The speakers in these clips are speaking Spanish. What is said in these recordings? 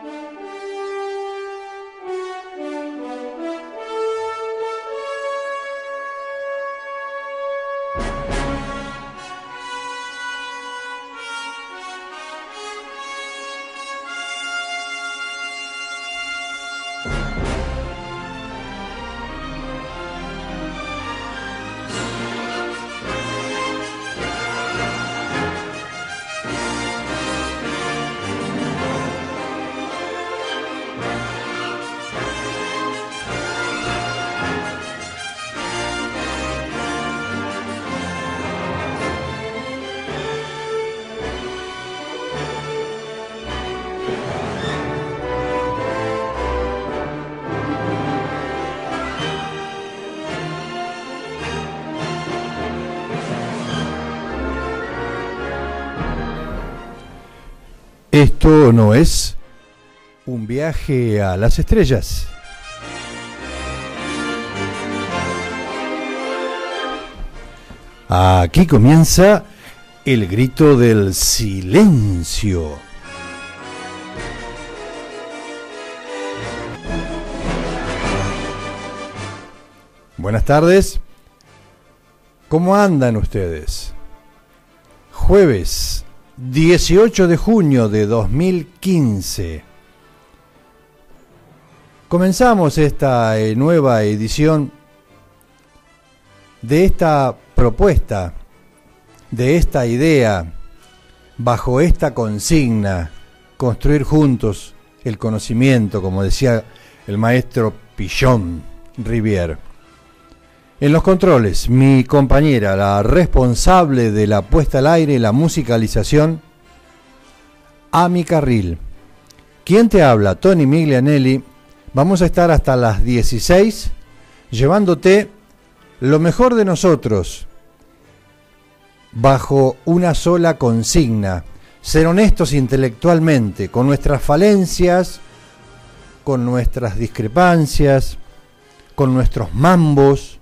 Thank you. Esto no es un viaje a las estrellas. Aquí comienza el grito del silencio. Buenas tardes. ¿Cómo andan ustedes? Jueves 18 de junio de 2015. Comenzamos esta eh, nueva edición de esta propuesta, de esta idea, bajo esta consigna, construir juntos el conocimiento, como decía el maestro Pillón Rivière. En los controles, mi compañera, la responsable de la puesta al aire, y la musicalización, a mi Carril. ¿Quién te habla? Tony Miglianelli. Vamos a estar hasta las 16 llevándote lo mejor de nosotros bajo una sola consigna. Ser honestos intelectualmente con nuestras falencias, con nuestras discrepancias, con nuestros mambos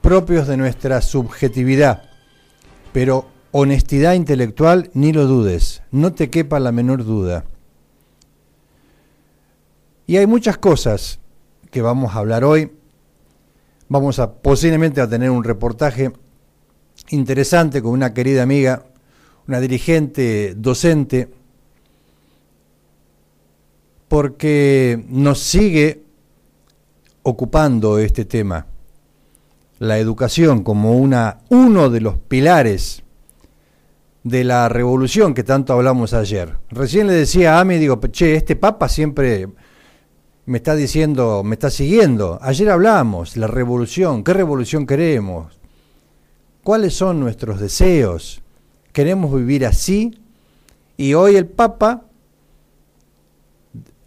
propios de nuestra subjetividad. Pero honestidad intelectual ni lo dudes, no te quepa la menor duda. Y hay muchas cosas que vamos a hablar hoy. Vamos a posiblemente a tener un reportaje interesante con una querida amiga, una dirigente docente, porque nos sigue ocupando este tema la educación como una, uno de los pilares de la revolución que tanto hablamos ayer. Recién le decía a Ami digo, che, este Papa siempre me está diciendo, me está siguiendo. Ayer hablamos, la revolución, ¿qué revolución queremos? ¿Cuáles son nuestros deseos? ¿Queremos vivir así? Y hoy el Papa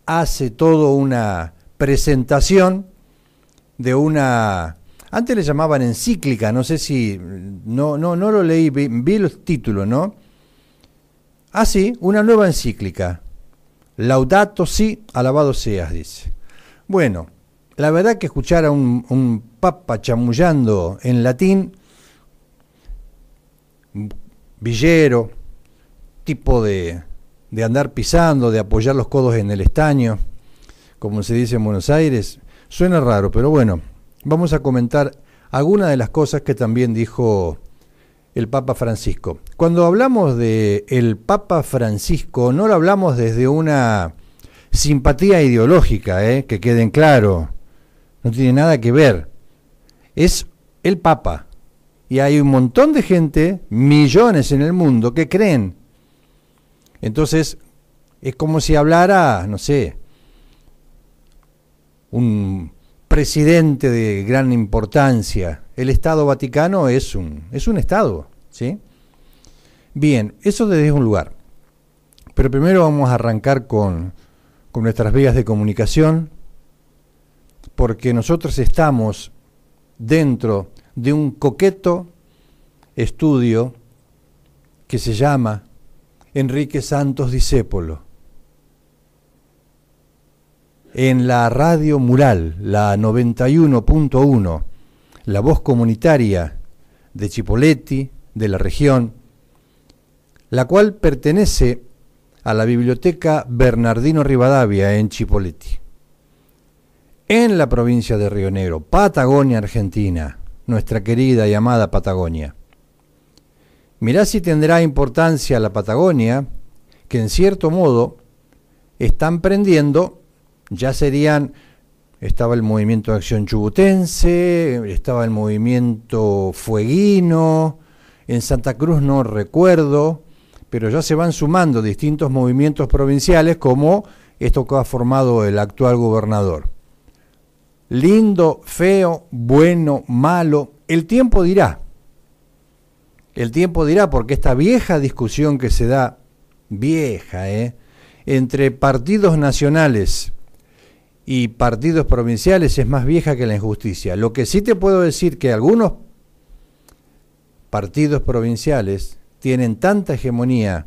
hace toda una presentación de una antes le llamaban encíclica, no sé si. No, no, no lo leí, vi, el los títulos, ¿no? Ah, sí, una nueva encíclica. Laudato si, alabado seas, dice. Bueno, la verdad que escuchar a un, un papa chamullando en latín, villero, tipo de, de andar pisando, de apoyar los codos en el estaño, como se dice en Buenos Aires, suena raro, pero bueno vamos a comentar algunas de las cosas que también dijo el Papa Francisco. Cuando hablamos de el Papa Francisco, no lo hablamos desde una simpatía ideológica, ¿eh? que queden claro. No tiene nada que ver. Es el Papa. Y hay un montón de gente, millones en el mundo, que creen. Entonces, es como si hablara, no sé, un presidente de gran importancia. El Estado Vaticano es un, es un Estado, ¿sí? Bien, eso desde un lugar. Pero primero vamos a arrancar con, con nuestras vías de comunicación, porque nosotros estamos dentro de un coqueto estudio que se llama Enrique Santos Discépolo en la radio mural, la 91.1, la voz comunitaria de Chipoletti, de la región, la cual pertenece a la Biblioteca Bernardino Rivadavia en Chipoletti. En la provincia de Río Negro, Patagonia, Argentina, nuestra querida y amada Patagonia. Mirá si tendrá importancia la Patagonia, que en cierto modo están prendiendo ya serían, estaba el movimiento de acción chubutense, estaba el movimiento fueguino, en Santa Cruz no recuerdo, pero ya se van sumando distintos movimientos provinciales como esto que ha formado el actual gobernador. Lindo, feo, bueno, malo, el tiempo dirá. El tiempo dirá, porque esta vieja discusión que se da, vieja, ¿eh? entre partidos nacionales y partidos provinciales es más vieja que la injusticia. Lo que sí te puedo decir que algunos partidos provinciales tienen tanta hegemonía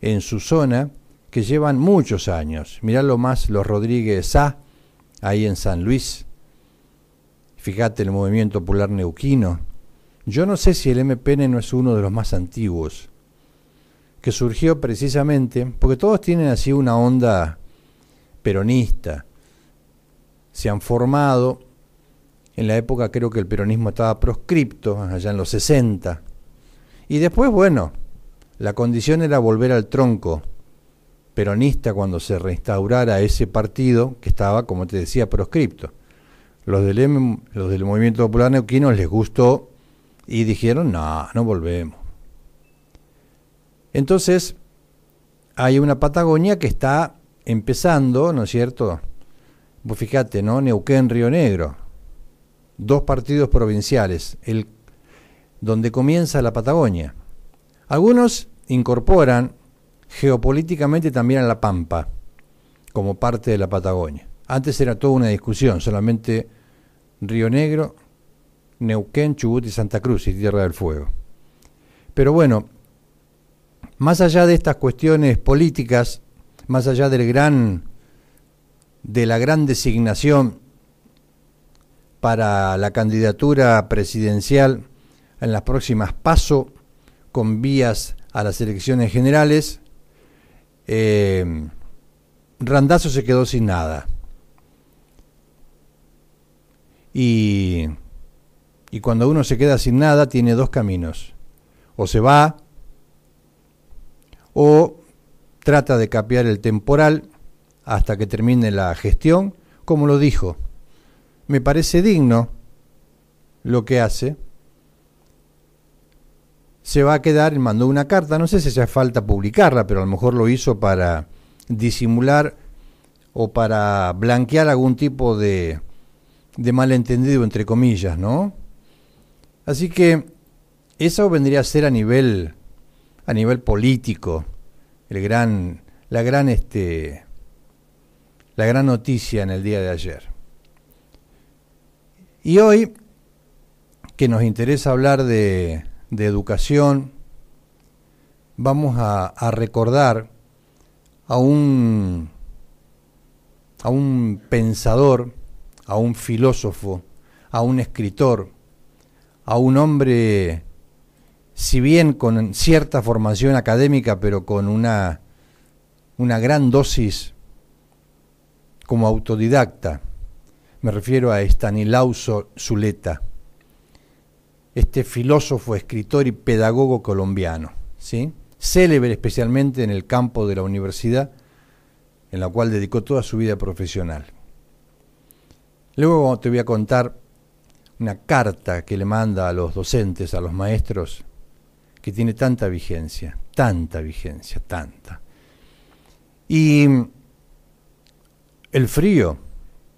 en su zona que llevan muchos años. Mirá lo más los Rodríguez A. ahí en San Luis. Fíjate el movimiento popular neuquino. Yo no sé si el MPN no es uno de los más antiguos, que surgió precisamente, porque todos tienen así una onda peronista, se han formado. En la época creo que el peronismo estaba proscripto, allá en los 60. Y después, bueno, la condición era volver al tronco peronista cuando se restaurara ese partido que estaba, como te decía, proscripto. Los del, los del Movimiento Popular Neuquino les gustó y dijeron, no, no volvemos. Entonces, hay una Patagonia que está empezando, ¿no es cierto? Fíjate, ¿no? Neuquén, Río Negro, dos partidos provinciales, el, donde comienza la Patagonia. Algunos incorporan geopolíticamente también a La Pampa como parte de la Patagonia. Antes era toda una discusión, solamente Río Negro, Neuquén, Chubut y Santa Cruz y Tierra del Fuego. Pero bueno, más allá de estas cuestiones políticas más allá del gran, de la gran designación para la candidatura presidencial en las próximas paso con vías a las elecciones generales, eh, Randazo se quedó sin nada. Y, y cuando uno se queda sin nada, tiene dos caminos. O se va, o trata de capear el temporal hasta que termine la gestión, como lo dijo. Me parece digno lo que hace. Se va a quedar, y mandó una carta, no sé si hace falta publicarla, pero a lo mejor lo hizo para disimular o para blanquear algún tipo de, de malentendido, entre comillas, ¿no? Así que eso vendría a ser a nivel, a nivel político gran, la gran este, la gran noticia en el día de ayer. Y hoy, que nos interesa hablar de, educación, vamos a, recordar a un, a un pensador, a un filósofo, a un escritor, a un hombre si bien con cierta formación académica, pero con una, una gran dosis como autodidacta. Me refiero a Estanislao Zuleta, este filósofo, escritor y pedagogo colombiano, ¿sí? célebre especialmente en el campo de la universidad, en la cual dedicó toda su vida profesional. Luego te voy a contar una carta que le manda a los docentes, a los maestros, que tiene tanta vigencia, tanta vigencia, tanta. Y el frío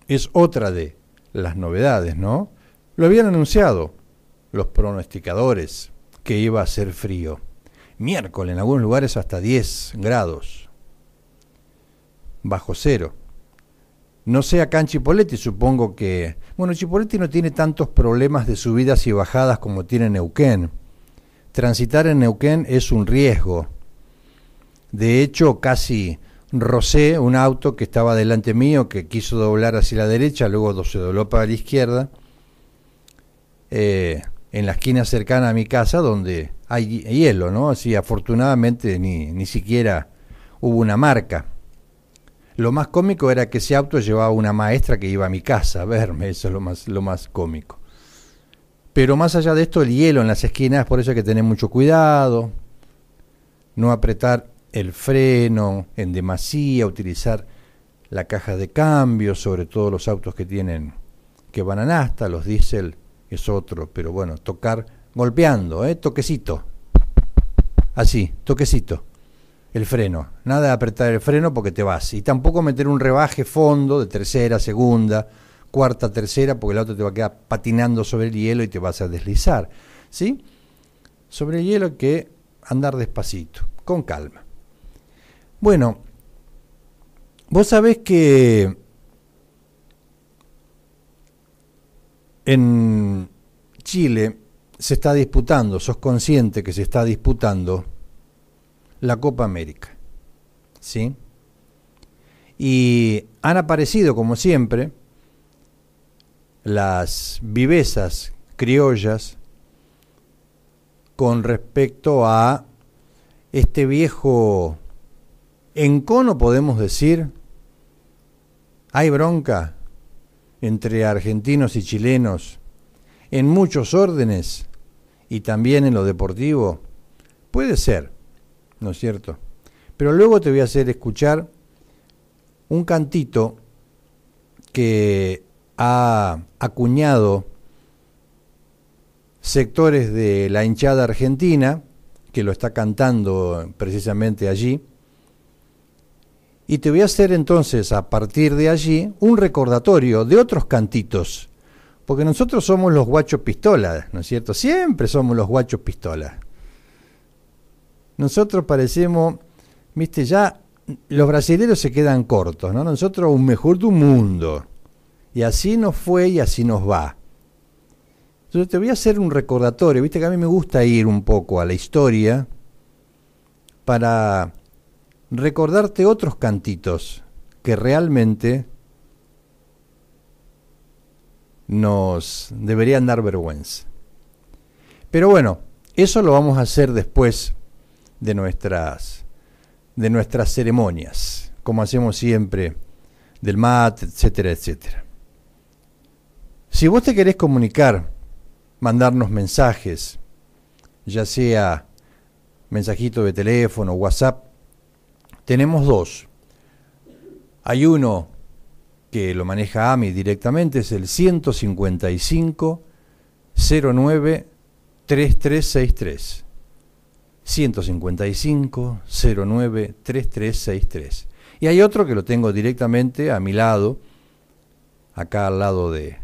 es otra de las novedades, ¿no? Lo habían anunciado los pronosticadores que iba a ser frío. Miércoles en algunos lugares hasta 10 grados, bajo cero. No sé acá en Chipoletti, supongo que... Bueno, Chipoletti no tiene tantos problemas de subidas y bajadas como tiene Neuquén transitar en Neuquén es un riesgo. De hecho, casi rocé un auto que estaba delante mío, que quiso doblar hacia la derecha, luego se dobló para la izquierda, eh, en la esquina cercana a mi casa, donde hay hielo, ¿no? Así, afortunadamente, ni, ni siquiera hubo una marca. Lo más cómico era que ese auto llevaba una maestra que iba a mi casa a verme, eso es lo más, lo más cómico. Pero más allá de esto, el hielo en las esquinas, por eso hay que tener mucho cuidado, no apretar el freno en demasía, utilizar la caja de cambio, sobre todo los autos que tienen que van a nasta, los diésel es otro, pero bueno, tocar golpeando, ¿eh? toquecito. Así, toquecito. El freno. Nada de apretar el freno porque te vas. Y tampoco meter un rebaje fondo de tercera, segunda, cuarta, tercera, porque el otro te va a quedar patinando sobre el hielo y te vas a deslizar. ¿Sí? Sobre el hielo hay que andar despacito, con calma. Bueno, vos sabés que en Chile se está disputando, sos consciente que se está disputando la Copa América. ¿Sí? Y han aparecido, como siempre, las vivezas criollas con respecto a este viejo encono, podemos decir, hay bronca entre argentinos y chilenos en muchos órdenes y también en lo deportivo. Puede ser, ¿no es cierto? Pero luego te voy a hacer escuchar un cantito que ha acuñado sectores de la hinchada argentina, que lo está cantando precisamente allí, y te voy a hacer entonces a partir de allí un recordatorio de otros cantitos, porque nosotros somos los guachos pistolas, ¿no es cierto? Siempre somos los guachos pistolas. Nosotros parecemos, viste, ya los brasileños se quedan cortos, ¿no? Nosotros un mejor de un mundo. Y así nos fue y así nos va. Entonces te voy a hacer un recordatorio, viste que a mí me gusta ir un poco a la historia para recordarte otros cantitos que realmente nos deberían dar vergüenza. Pero bueno, eso lo vamos a hacer después de nuestras de nuestras ceremonias, como hacemos siempre del mat, etcétera, etcétera. Si vos te querés comunicar, mandarnos mensajes, ya sea mensajito de teléfono, WhatsApp, tenemos dos. Hay uno que lo maneja AMI directamente, es el 155 09 3363. 155 09 3363. Y hay otro que lo tengo directamente a mi lado, acá al lado de,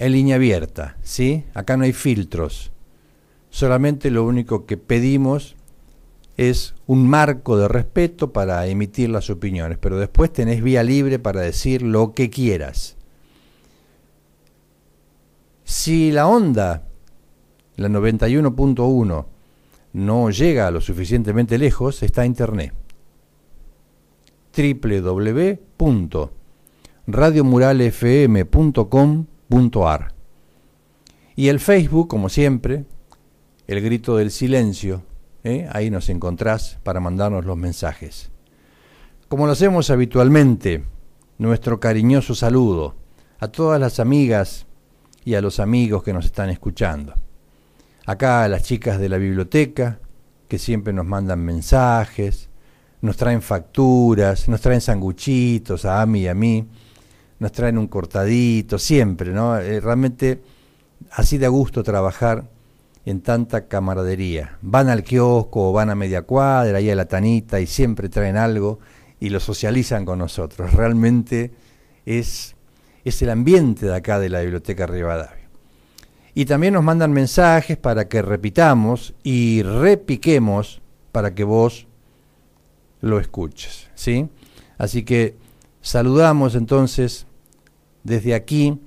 en línea abierta, ¿sí? Acá no hay filtros. Solamente lo único que pedimos es un marco de respeto para emitir las opiniones, pero después tenés vía libre para decir lo que quieras. Si la onda, la 91.1, no llega lo suficientemente lejos, está internet. www.radiomuralfm.com .ar. Y el Facebook, como siempre, el grito del silencio. ¿eh? Ahí nos encontrás para mandarnos los mensajes. Como lo hacemos habitualmente, nuestro cariñoso saludo a todas las amigas y a los amigos que nos están escuchando. Acá a las chicas de la biblioteca, que siempre nos mandan mensajes, nos traen facturas, nos traen sanguchitos a Ami y a mí nos traen un cortadito, siempre, ¿no? Eh, realmente así a gusto trabajar en tanta camaradería. Van al kiosco, van a media cuadra, ahí a la tanita y siempre traen algo y lo socializan con nosotros. Realmente es, es el ambiente de acá de la Biblioteca Rivadavia. Y también nos mandan mensajes para que repitamos y repiquemos para que vos lo escuches, ¿sí? Así que saludamos entonces desde aquí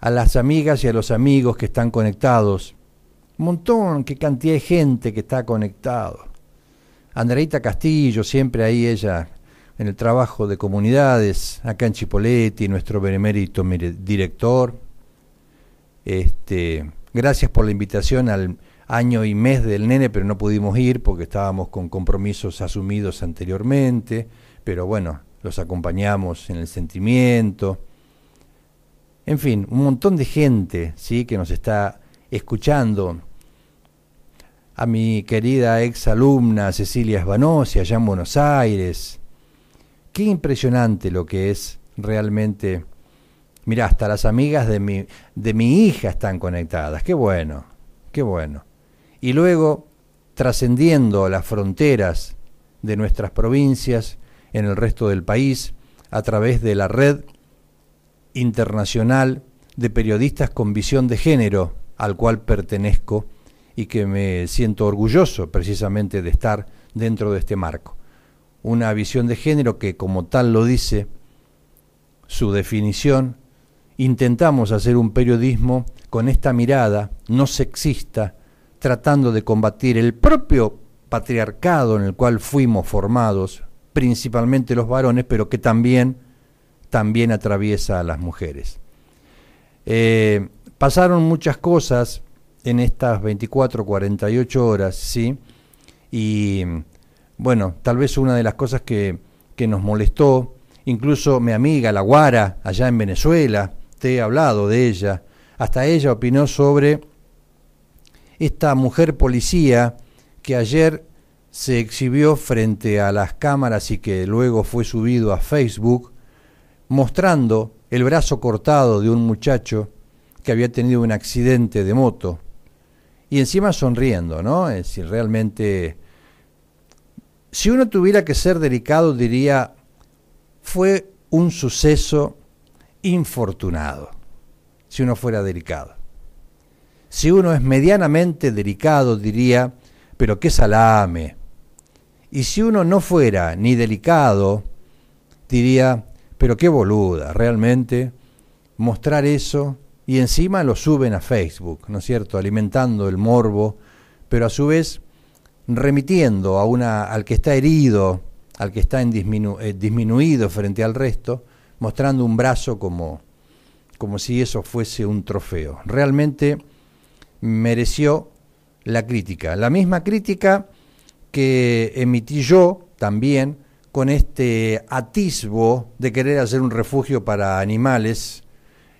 a las amigas y a los amigos que están conectados. Un montón, qué cantidad de gente que está conectado. Andreita Castillo, siempre ahí ella en el trabajo de comunidades, acá en Chipoletti, nuestro benemérito director. Este, gracias por la invitación al año y mes del nene, pero no pudimos ir porque estábamos con compromisos asumidos anteriormente, pero bueno, los acompañamos en el sentimiento en fin, un montón de gente ¿sí? que nos está escuchando. A mi querida ex alumna Cecilia Esbanosi, allá en Buenos Aires. Qué impresionante lo que es realmente. Mirá, hasta las amigas de mi, de mi hija están conectadas. Qué bueno, qué bueno. Y luego, trascendiendo las fronteras de nuestras provincias en el resto del país, a través de la red internacional de periodistas con visión de género, al cual pertenezco y que me siento orgulloso precisamente de estar dentro de este marco. Una visión de género que, como tal lo dice su definición, intentamos hacer un periodismo con esta mirada no sexista, tratando de combatir el propio patriarcado en el cual fuimos formados, principalmente los varones, pero que también también atraviesa a las mujeres. Eh, pasaron muchas cosas en estas 24, 48 horas, ¿sí? Y bueno, tal vez una de las cosas que, que nos molestó, incluso mi amiga, la Guara, allá en Venezuela, te he hablado de ella, hasta ella opinó sobre esta mujer policía que ayer se exhibió frente a las cámaras y que luego fue subido a Facebook mostrando el brazo cortado de un muchacho que había tenido un accidente de moto y encima sonriendo, ¿no? Es decir, realmente, si uno tuviera que ser delicado, diría, fue un suceso infortunado, si uno fuera delicado. Si uno es medianamente delicado, diría, pero qué salame. Y si uno no fuera ni delicado, diría, pero qué boluda, realmente, mostrar eso y encima lo suben a Facebook, ¿no es cierto? Alimentando el morbo, pero a su vez remitiendo a una, al que está herido, al que está eh, disminuido frente al resto, mostrando un brazo como, como si eso fuese un trofeo. Realmente mereció la crítica. La misma crítica que emití yo también con este atisbo de querer hacer un refugio para animales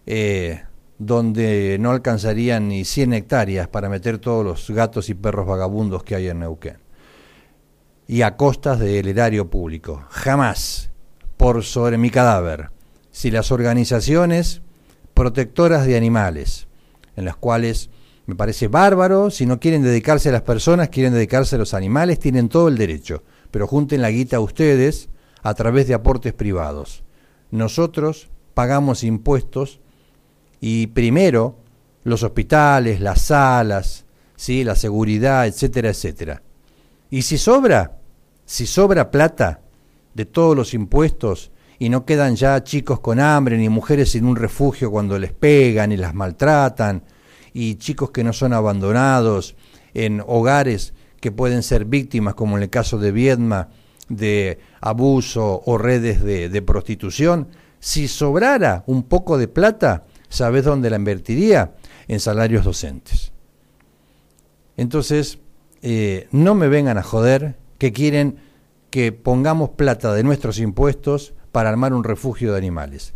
eh, donde no alcanzarían ni 100 hectáreas para meter todos los gatos y perros vagabundos que hay en Neuquén. Y a costas del erario público. Jamás, por sobre mi cadáver, si las organizaciones protectoras de animales, en las cuales me parece bárbaro, si no quieren dedicarse a las personas, quieren dedicarse a los animales, tienen todo el derecho pero junten la guita a ustedes a través de aportes privados. Nosotros pagamos impuestos y primero los hospitales, las salas, ¿sí? la seguridad, etcétera, etcétera. Y si sobra, si sobra plata de todos los impuestos y no quedan ya chicos con hambre ni mujeres sin un refugio cuando les pegan y las maltratan y chicos que no son abandonados en hogares que pueden ser víctimas, como en el caso de Viedma, de abuso o redes de, prostitución, si sobrara un poco de plata, ¿sabes dónde la invertiría? En salarios docentes. Entonces, eh, no me vengan a joder que quieren que pongamos plata de nuestros impuestos para armar un refugio de animales.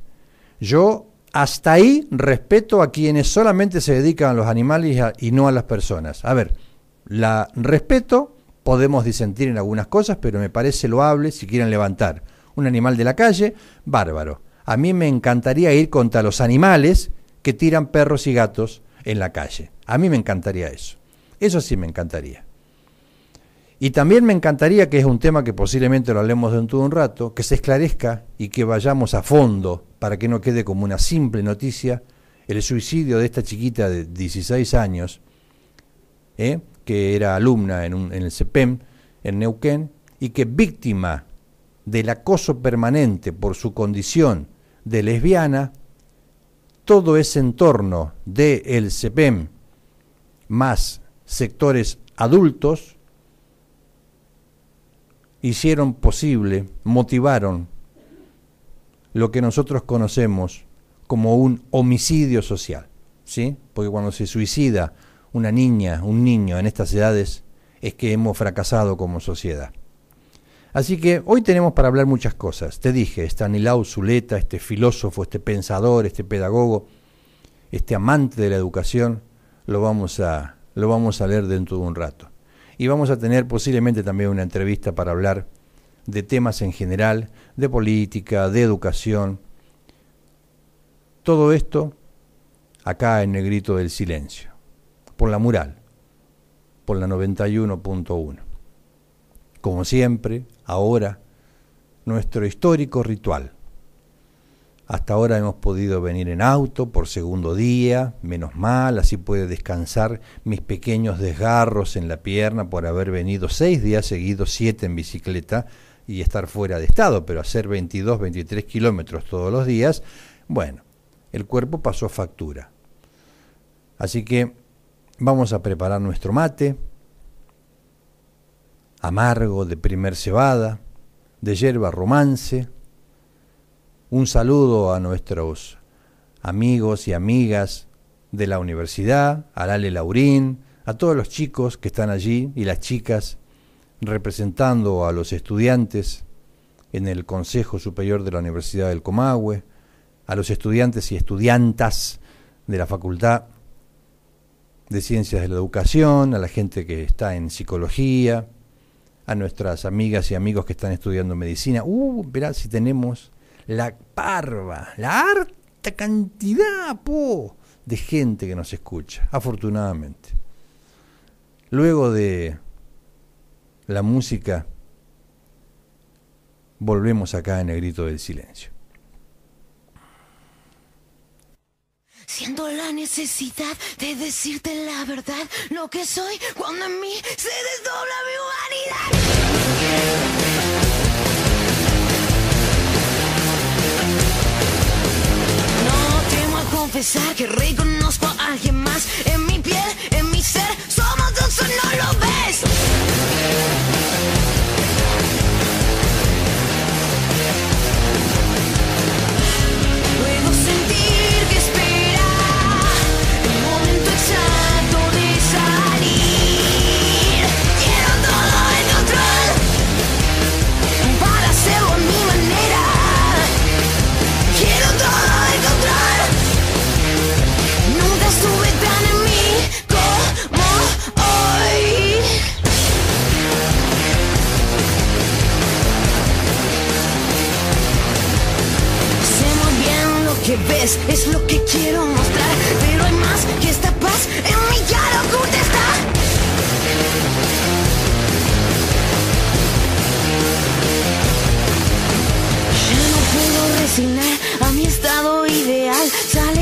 Yo hasta ahí respeto a quienes solamente se dedican a los animales y no a las personas. A ver, la respeto, podemos disentir en algunas cosas, pero me parece loable si quieren levantar un animal de la calle, bárbaro. A mí me encantaría ir contra los animales que tiran perros y gatos en la calle. A mí me encantaría eso. Eso sí me encantaría. Y también me encantaría, que es un tema que posiblemente lo hablemos dentro de un rato, que se esclarezca y que vayamos a fondo para que no quede como una simple noticia el suicidio de esta chiquita de 16 años, ¿eh? que era alumna en, el CEPEM, en Neuquén, y que víctima del acoso permanente por su condición de lesbiana, todo ese entorno del el CEPEM más sectores adultos hicieron posible, motivaron lo que nosotros conocemos como un homicidio social, ¿sí? Porque cuando se suicida una niña, un niño en estas edades, es que hemos fracasado como sociedad. Así que hoy tenemos para hablar muchas cosas. Te dije, nilau Zuleta, este filósofo, este pensador, este pedagogo, este amante de la educación, lo vamos a, lo vamos a leer dentro de un rato. Y vamos a tener posiblemente también una entrevista para hablar de temas en general, de política, de educación. Todo esto acá en negrito del silencio por la mural, por la 91.1. Como siempre, ahora, nuestro histórico ritual. Hasta ahora hemos podido venir en auto por segundo día, menos mal, así puede descansar mis pequeños desgarros en la pierna por haber venido seis días seguidos, siete en bicicleta y estar fuera de estado, pero hacer 22, 23 kilómetros todos los días, bueno, el cuerpo pasó factura. Así que Vamos a preparar nuestro mate, amargo de primer cebada, de yerba romance. Un saludo a nuestros amigos y amigas de la universidad, a Lale Laurín, a todos los chicos que están allí y las chicas representando a los estudiantes en el Consejo Superior de la Universidad del Comahue, a los estudiantes y estudiantas de la Facultad de Ciencias de la Educación, a la gente que está en psicología, a nuestras amigas y amigos que están estudiando medicina. Uh, verá si tenemos la parva, la harta cantidad, de gente que nos escucha, afortunadamente. Luego de la música, volvemos acá en el grito del silencio. Siento la necesidad de decirte la verdad, lo que soy cuando en mí se desdobla mi humanidad. No a confesar que reconozco a alguien más en mi piel, en mi ser. Somos dos, no lo ves. que ves es lo que quiero mostrar Pero hay más que esta paz en mi cara oculta está Ya no puedo resignar a mi estado ideal Sale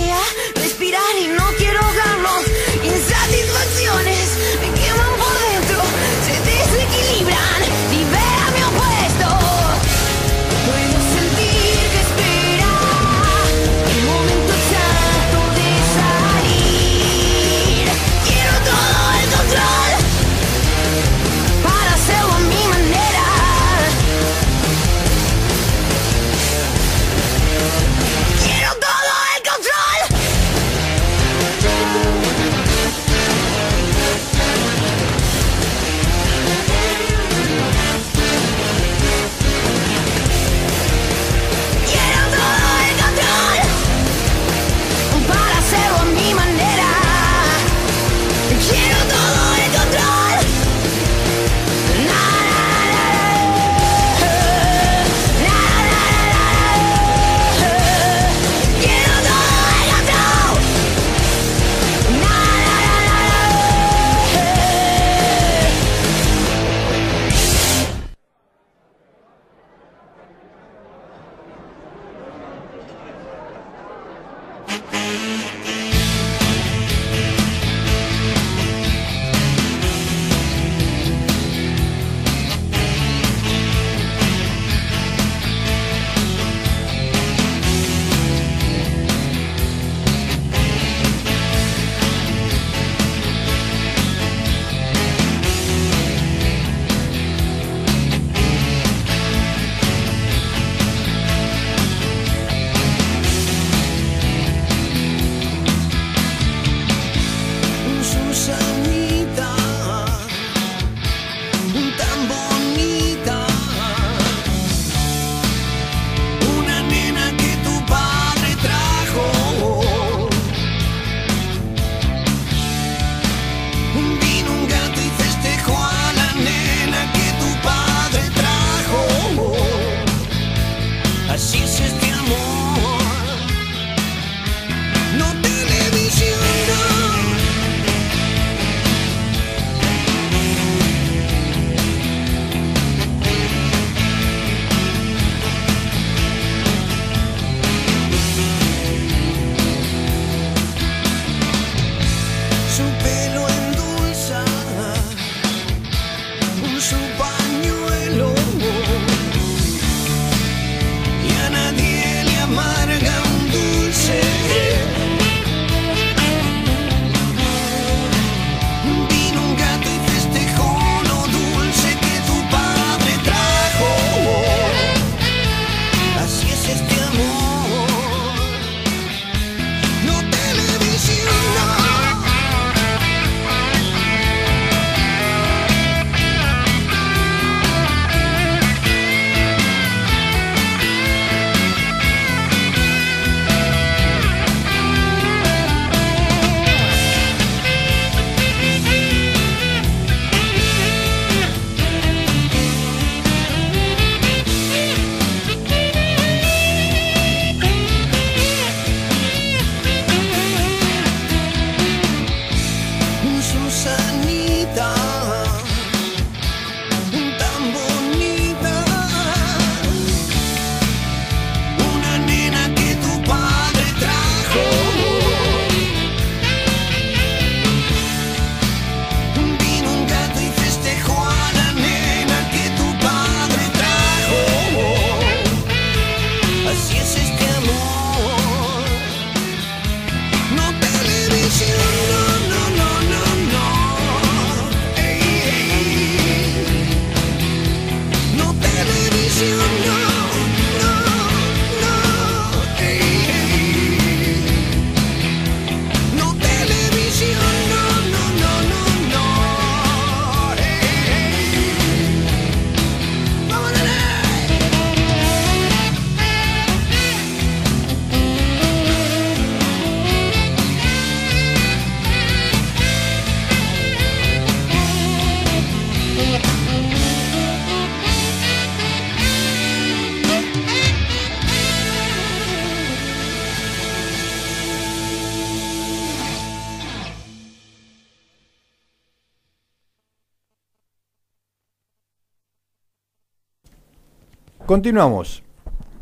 Continuamos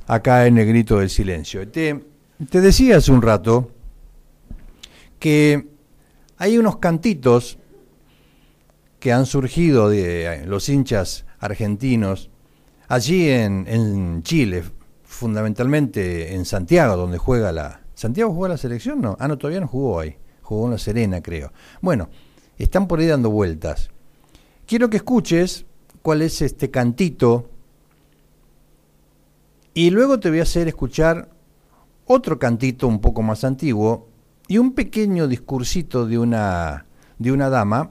acá en el grito del silencio. Te, te decía hace un rato que hay unos cantitos que han surgido de eh, los hinchas argentinos allí en, en Chile, fundamentalmente en Santiago, donde juega la... ¿Santiago juega la selección? No. Ah, no, todavía no jugó ahí. Jugó en La Serena, creo. Bueno, están por ahí dando vueltas. Quiero que escuches cuál es este cantito y luego te voy a hacer escuchar otro cantito un poco más antiguo y un pequeño discursito de una, de una dama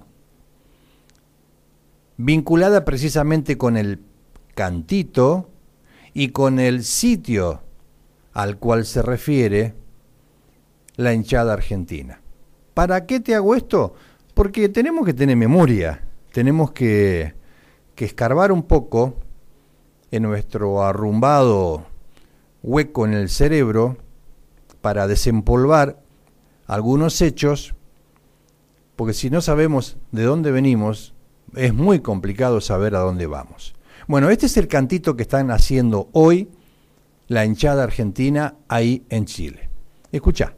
vinculada precisamente con el cantito y con el sitio al cual se refiere la hinchada argentina. ¿Para qué te hago esto? Porque tenemos que tener memoria, tenemos que, que escarbar un poco en nuestro arrumbado hueco en el cerebro para desempolvar algunos hechos, porque si no sabemos de dónde venimos, es muy complicado saber a dónde vamos. Bueno, este es el cantito que están haciendo hoy la hinchada argentina ahí en Chile. Escucha.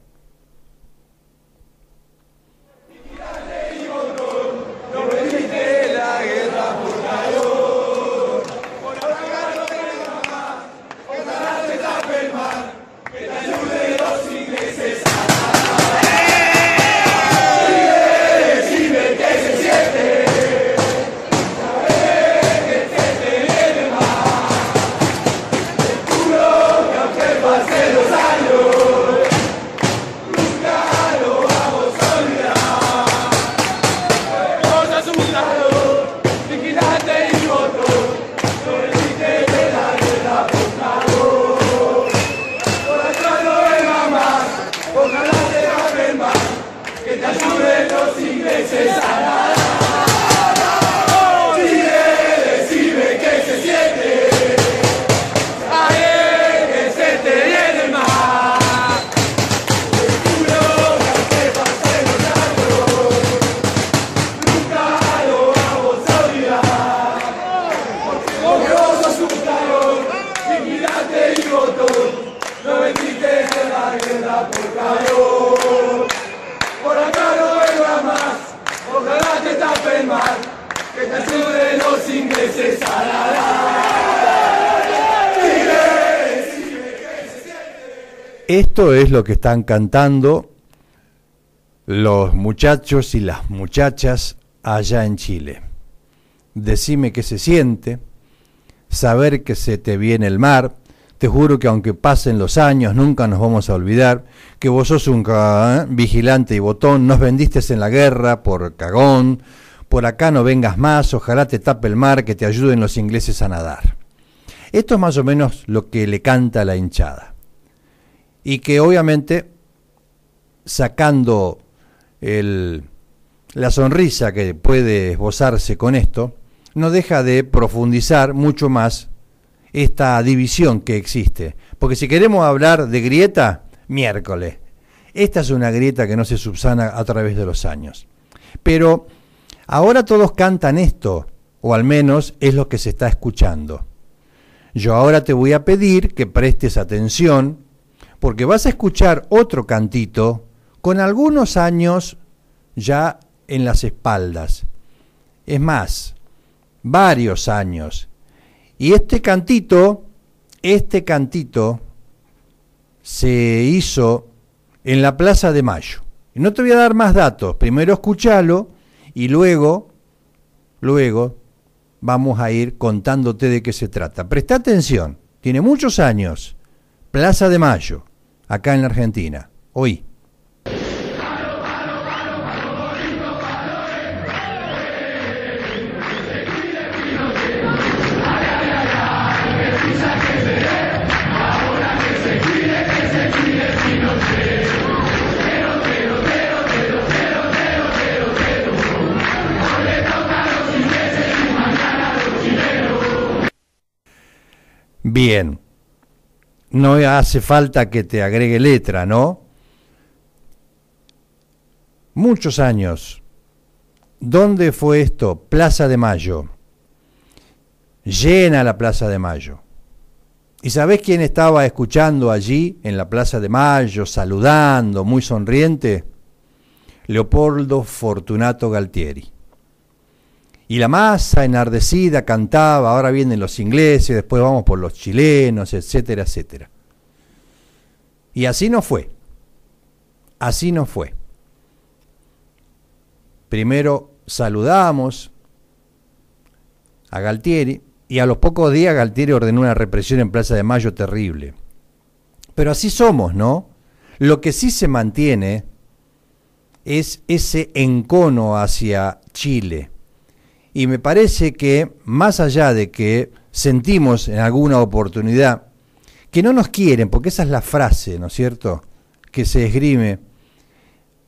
Esto es lo que están cantando los muchachos y las muchachas allá en Chile. Decime qué se siente, saber que se te viene el mar. Te juro que aunque pasen los años, nunca nos vamos a olvidar que vos sos un ¿eh? vigilante y botón, nos vendiste en la guerra por cagón, por acá no vengas más, ojalá te tape el mar, que te ayuden los ingleses a nadar. Esto es más o menos lo que le canta la hinchada y que obviamente sacando la sonrisa que puede esbozarse con esto, no deja de profundizar mucho más esta división que existe. Porque si queremos hablar de grieta, miércoles. Esta es una grieta que no se subsana a través de los años. Pero ahora todos cantan esto, o al menos es lo que se está escuchando. Yo ahora te voy a pedir que prestes atención porque vas a escuchar otro cantito con algunos años ya en las espaldas. Es más, varios años. Y este cantito, este cantito se hizo en la Plaza de Mayo. Y no te voy a dar más datos, primero escúchalo y luego luego vamos a ir contándote de qué se trata. Presta atención, tiene muchos años. Plaza de Mayo acá en la Argentina. Hoy. Bien, no hace falta que te agregue letra, ¿no? Muchos años. ¿Dónde fue esto? Plaza de Mayo. Llena la Plaza de Mayo. ¿Y sabés quién estaba escuchando allí en la Plaza de Mayo, saludando, muy sonriente? Leopoldo Fortunato Galtieri. Y la masa enardecida cantaba, ahora vienen los ingleses, después vamos por los chilenos, etcétera, etcétera. Y así no fue. Así no fue. Primero saludamos a Galtieri y a los pocos días Galtieri ordenó una represión en Plaza de Mayo terrible. Pero así somos, ¿no? Lo que sí se mantiene es ese encono hacia Chile y me parece que, más allá de que sentimos en alguna oportunidad que no nos quieren, porque esa es la frase, ¿no es cierto?, que se esgrime,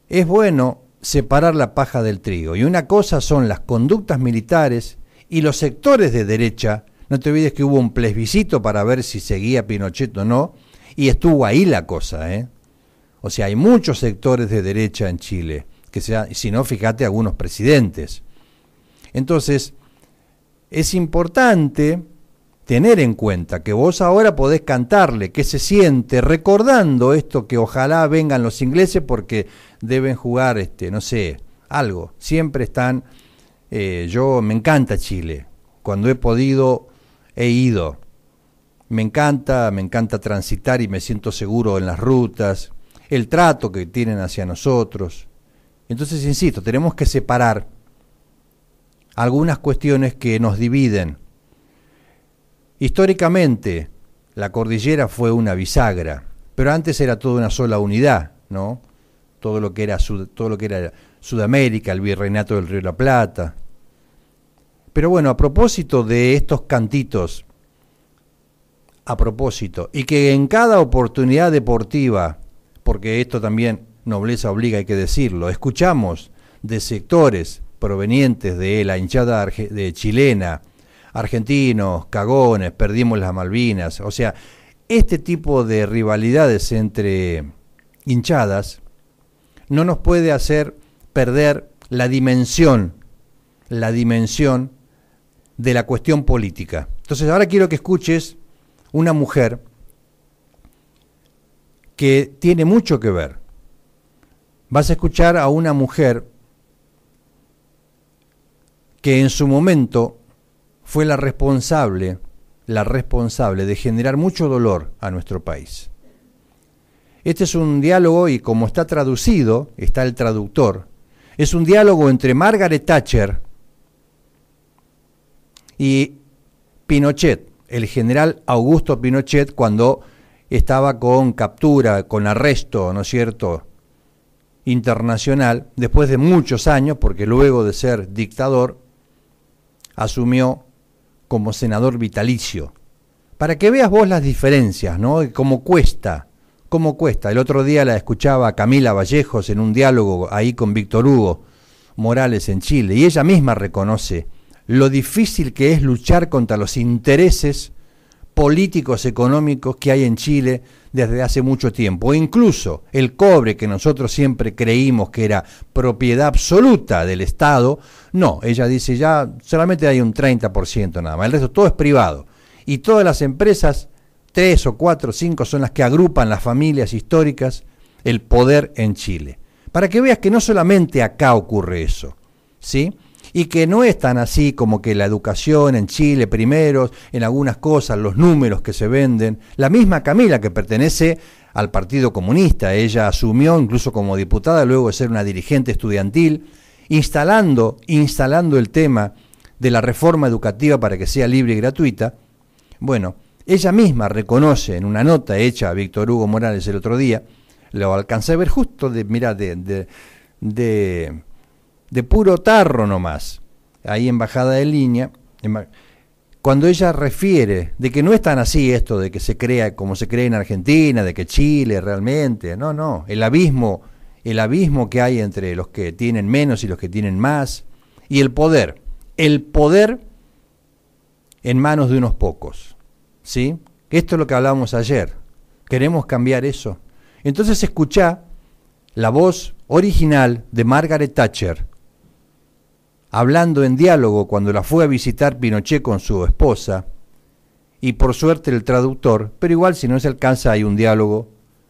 es bueno separar la paja del trigo. Y una cosa son las conductas militares y los sectores de derecha. No te olvides que hubo un plebiscito para ver si seguía Pinochet o no, y estuvo ahí la cosa, ¿eh? O sea, hay muchos sectores de derecha en Chile, que sea, si no, fíjate, algunos presidentes. Entonces, es importante tener en cuenta que vos ahora podés cantarle, que se siente, recordando esto que ojalá vengan los ingleses porque deben jugar, este, no sé, algo. Siempre están, eh, yo me encanta Chile, cuando he podido he ido. Me encanta, me encanta transitar y me siento seguro en las rutas, el trato que tienen hacia nosotros. Entonces, insisto, tenemos que separar algunas cuestiones que nos dividen. Históricamente, la cordillera fue una bisagra, pero antes era toda una sola unidad, ¿no? Todo lo que era, todo lo que era Sudamérica, el virreinato del Río de la Plata. Pero bueno, a propósito de estos cantitos, a propósito, y que en cada oportunidad deportiva, porque esto también nobleza obliga, hay que decirlo, escuchamos de sectores provenientes de la hinchada de chilena, argentinos, cagones, perdimos las Malvinas, o sea, este tipo de rivalidades entre hinchadas no nos puede hacer perder la dimensión, la dimensión de la cuestión política. Entonces ahora quiero que escuches una mujer que tiene mucho que ver. Vas a escuchar a una mujer que en su momento fue la responsable, la responsable de generar mucho dolor a nuestro país. Este es un diálogo y como está traducido, está el traductor, es un diálogo entre Margaret Thatcher y Pinochet, el general Augusto Pinochet cuando estaba con captura, con arresto, ¿no es cierto?, internacional, después de muchos años, porque luego de ser dictador, asumió como senador vitalicio. Para que veas vos las diferencias, ¿no? cómo cuesta, cómo cuesta. El otro día la escuchaba Camila Vallejos en un diálogo ahí con Víctor Hugo Morales en Chile, y ella misma reconoce lo difícil que es luchar contra los intereses políticos económicos que hay en Chile desde hace mucho tiempo. o incluso el cobre, que nosotros siempre creímos que era propiedad absoluta del Estado, no, ella dice ya solamente hay un 30% nada más, el resto todo es privado. Y todas las empresas, tres o cuatro o cinco, son las que agrupan las familias históricas, el poder en Chile. Para que veas que no solamente acá ocurre eso, ¿sí? y que no es tan así como que la educación en Chile primeros, en algunas cosas, los números que se venden. La misma Camila que pertenece al Partido Comunista, ella asumió incluso como diputada luego de ser una dirigente estudiantil, instalando, instalando el tema de la reforma educativa para que sea libre y gratuita. Bueno, ella misma reconoce en una nota hecha a Víctor Hugo Morales el otro día, lo alcancé a ver justo de, mira, de, de de puro tarro nomás, ahí en bajada de línea, cuando ella refiere de que no es tan así esto de que se crea como se cree en Argentina, de que Chile realmente, no, no, el abismo, el abismo que hay entre los que tienen menos y los que tienen más, y el poder, el poder en manos de unos pocos, ¿sí? Esto es lo que hablábamos ayer, queremos cambiar eso. Entonces escucha la voz original de Margaret Thatcher, hablando en diálogo cuando la fue a visitar Pinochet con su esposa, y por suerte el traductor, pero igual si no se alcanza hay un diálogo.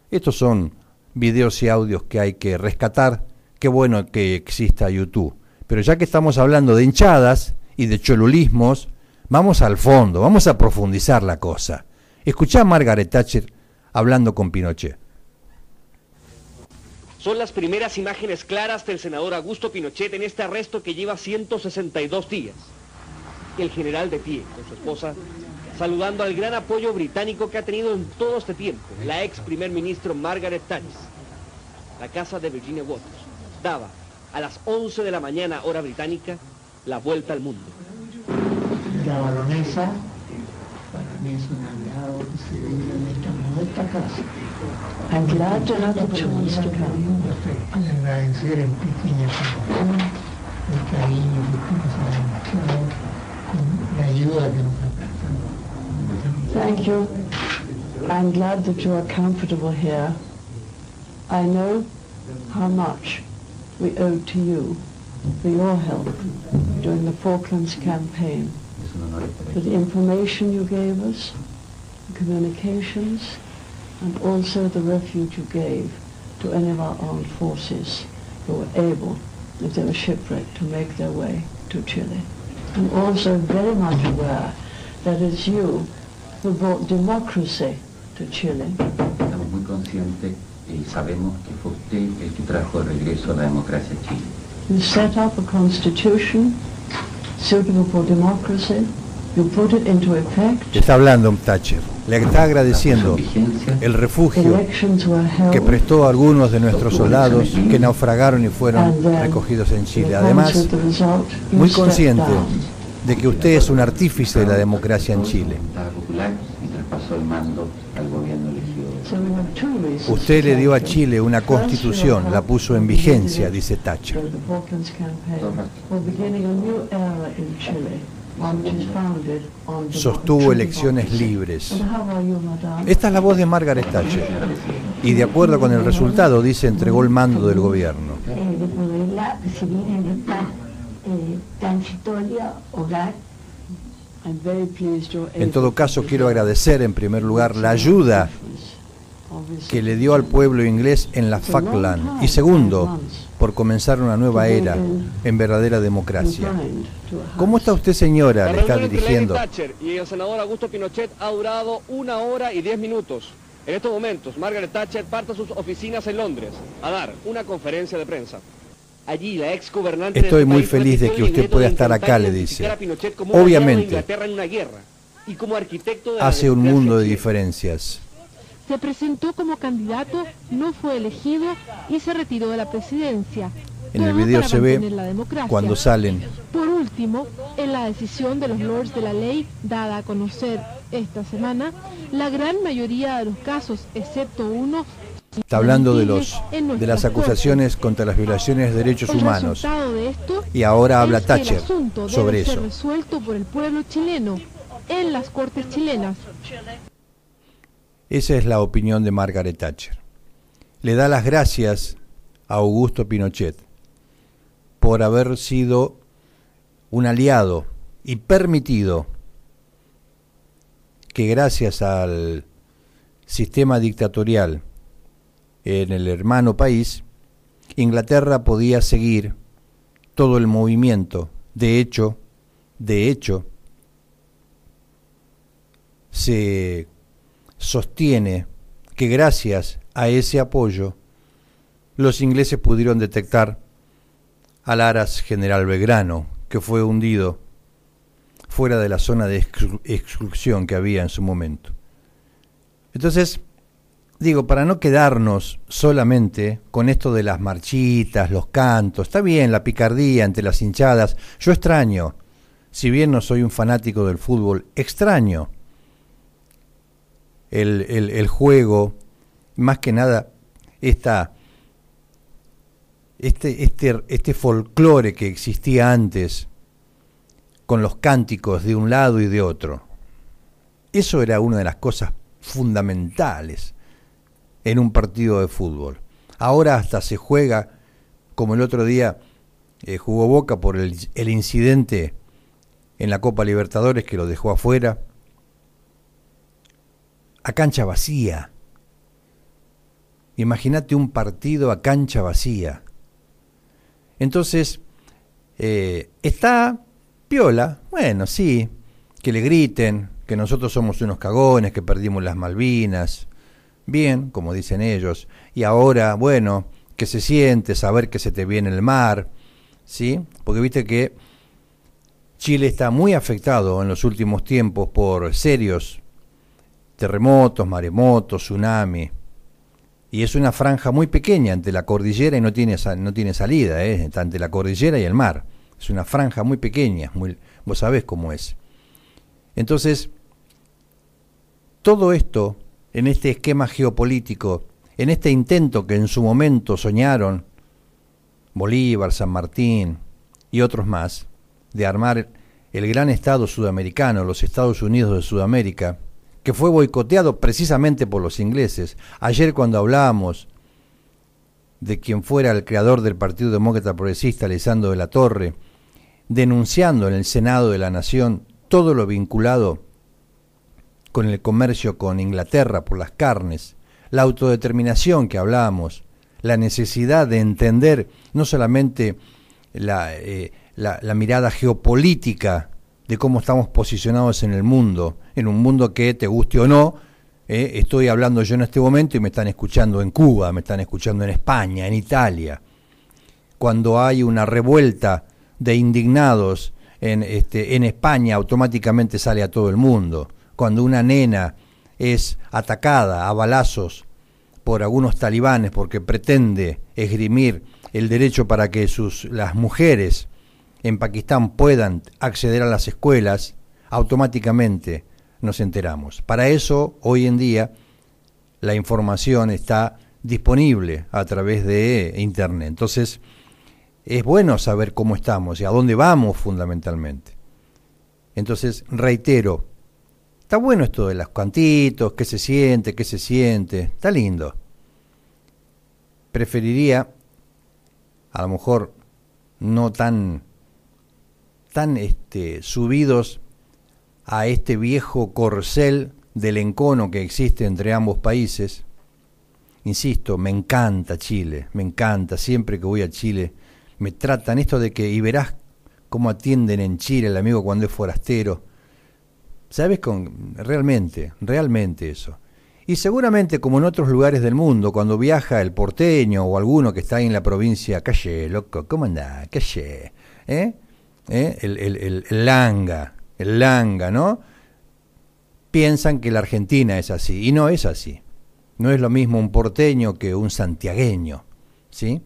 Estos son videos y audios que hay que rescatar, qué bueno que exista YouTube. Pero ya que estamos hablando de hinchadas y de cholulismos, vamos al fondo, vamos a profundizar la cosa. Escuchá a Margaret Thatcher hablando con Pinochet. Son las primeras imágenes claras del senador Augusto Pinochet en este arresto que lleva 162 días. El general de pie, con su esposa, saludando al gran apoyo británico que ha tenido en todo este tiempo la ex primer ministro Margaret Thatcher. La casa de Virginia Waters daba a las 11 de la mañana hora británica la vuelta al mundo. La baronesa, mí es un I'm glad to have the chance to come. Thank you. I'm glad that you are comfortable here. I know how much we owe to you for your help during the Falklands campaign, for the information you gave us, the communications, and also the refuge you gave to any of our armed forces who were able, if they were shipwrecked, to make their way to Chile. I'm also very much aware that it's you who brought democracy to Chile. Chile. You set up a constitution suitable for democracy Está hablando Thatcher. Le está agradeciendo el refugio que prestó a algunos de nuestros soldados que naufragaron y fueron recogidos en Chile. Además, muy consciente de que usted es un artífice de la democracia en Chile. Usted le dio a Chile una constitución, la puso en vigencia, dice Thatcher sostuvo elecciones libres. Esta es la voz de Margaret Thatcher. Y de acuerdo con el resultado, dice, entregó el mando del gobierno. en En todo caso, quiero agradecer en primer lugar la ayuda que le dio al pueblo inglés en la Falkland y segundo, por comenzar una nueva era en verdadera democracia. ¿Cómo está usted, señora, le está dirigiendo? Thatcher y el senador Augusto Pinochet ha durado una hora y diez minutos. En estos momentos, Margaret Thatcher parte a sus oficinas en Londres a dar una conferencia de prensa. Allí, la ex gobernante Estoy muy feliz de que usted pueda estar acá, le dice. Obviamente, hace un mundo de diferencias se presentó como candidato, no fue elegido y se retiró de la presidencia. En el video se ve cuando salen. Por último, en la decisión de los Lords de la Ley dada a conocer esta semana, la gran mayoría de los casos, excepto uno, Está hablando de, los, de las acusaciones contra las violaciones de derechos humanos. Y ahora habla Thatcher sobre eso. resuelto por el pueblo chileno, en las cortes chilenas. Esa es la opinión de Margaret Thatcher. Le da las gracias a Augusto Pinochet por haber sido un aliado y permitido que gracias al sistema dictatorial en el hermano país, Inglaterra podía seguir todo el movimiento. De hecho, de hecho, se sostiene que gracias a ese apoyo los ingleses pudieron detectar al Aras General Belgrano, que fue hundido fuera de la zona de exclusión que había en su momento. Entonces, digo, para no quedarnos solamente con esto de las marchitas, los cantos, está bien la picardía entre las hinchadas, yo extraño, si bien no soy un fanático del fútbol, extraño el, el, juego, más que nada esta, este, este, este folclore que existía antes con los cánticos de un lado y de otro. Eso era una de las cosas fundamentales en un partido de fútbol. Ahora hasta se juega, como el otro día eh, jugó Boca por el incidente en la Copa Libertadores que lo dejó afuera a cancha vacía. Imagínate un partido a cancha vacía. Entonces, eh, está piola, bueno, sí, que le griten, que nosotros somos unos cagones, que perdimos las Malvinas, bien, como dicen ellos, y ahora, bueno, que se siente saber que se te viene el mar, ¿sí? Porque viste que Chile está muy afectado en los últimos tiempos por serios terremotos, maremotos, tsunami. Y es una franja muy pequeña ante la cordillera y no tiene, no tiene salida, ¿eh? está ante la cordillera y el mar. Es una franja muy pequeña, vos sabés cómo es. Entonces, todo esto, en este esquema geopolítico, en este intento que en su momento soñaron Bolívar, San Martín y otros más, de armar el gran Estado sudamericano, los Estados Unidos de Sudamérica, que fue boicoteado precisamente por los ingleses. Ayer cuando hablábamos de quien fuera el creador del Partido Demócrata Progresista, Alessandro de la Torre, denunciando en el Senado de la Nación todo lo vinculado con el comercio con Inglaterra por las carnes, la autodeterminación que hablábamos, la necesidad de entender no solamente la, eh, la mirada geopolítica de cómo estamos posicionados en el mundo, en un mundo que te guste o no, eh, estoy hablando yo en este momento y me están escuchando en Cuba, me están escuchando en España, en Italia, cuando hay una revuelta de indignados en, este, en España automáticamente sale a todo el mundo, cuando una nena es atacada a balazos por algunos talibanes porque pretende esgrimir el derecho para que sus, las mujeres en Pakistán puedan acceder a las escuelas, automáticamente nos enteramos. Para eso, hoy en día, la información está disponible a través de Internet. Entonces, es bueno saber cómo estamos y a dónde vamos fundamentalmente. Entonces, reitero, está bueno esto de las cuantitos, qué se siente, qué se siente, está lindo. Preferiría, a lo mejor, no tan tan este, subidos a este viejo corcel del encono que existe entre ambos países. Insisto, me encanta Chile, me encanta, siempre que voy a Chile, me tratan esto de que, y verás cómo atienden en Chile el amigo cuando es forastero. ¿Sabes? Con, realmente, realmente eso. Y seguramente como en otros lugares del mundo, cuando viaja el porteño o alguno que está ahí en la provincia, calle, loco, ¿cómo anda Calle, ¿eh? ¿eh? el, langa, el langa, ¿no? Piensan que la Argentina es así, y no es así. No es lo mismo un porteño que un santiagueño, ¿sí?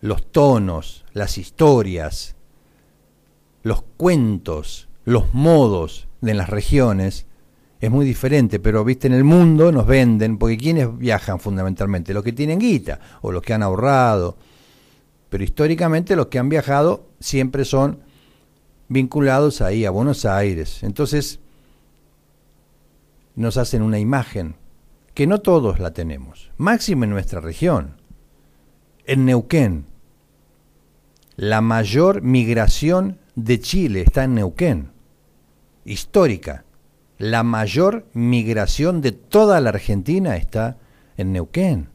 Los tonos, las historias, los cuentos, los modos de las regiones es muy diferente, pero viste, en el mundo nos venden, porque quienes viajan fundamentalmente, los que tienen guita o los que han ahorrado, pero históricamente los que han viajado siempre son vinculados ahí, a Buenos Aires. Entonces, nos hacen una imagen que no todos la tenemos, máximo en nuestra región. En Neuquén, la mayor migración de Chile está en Neuquén, histórica. La mayor migración de toda la Argentina está en Neuquén.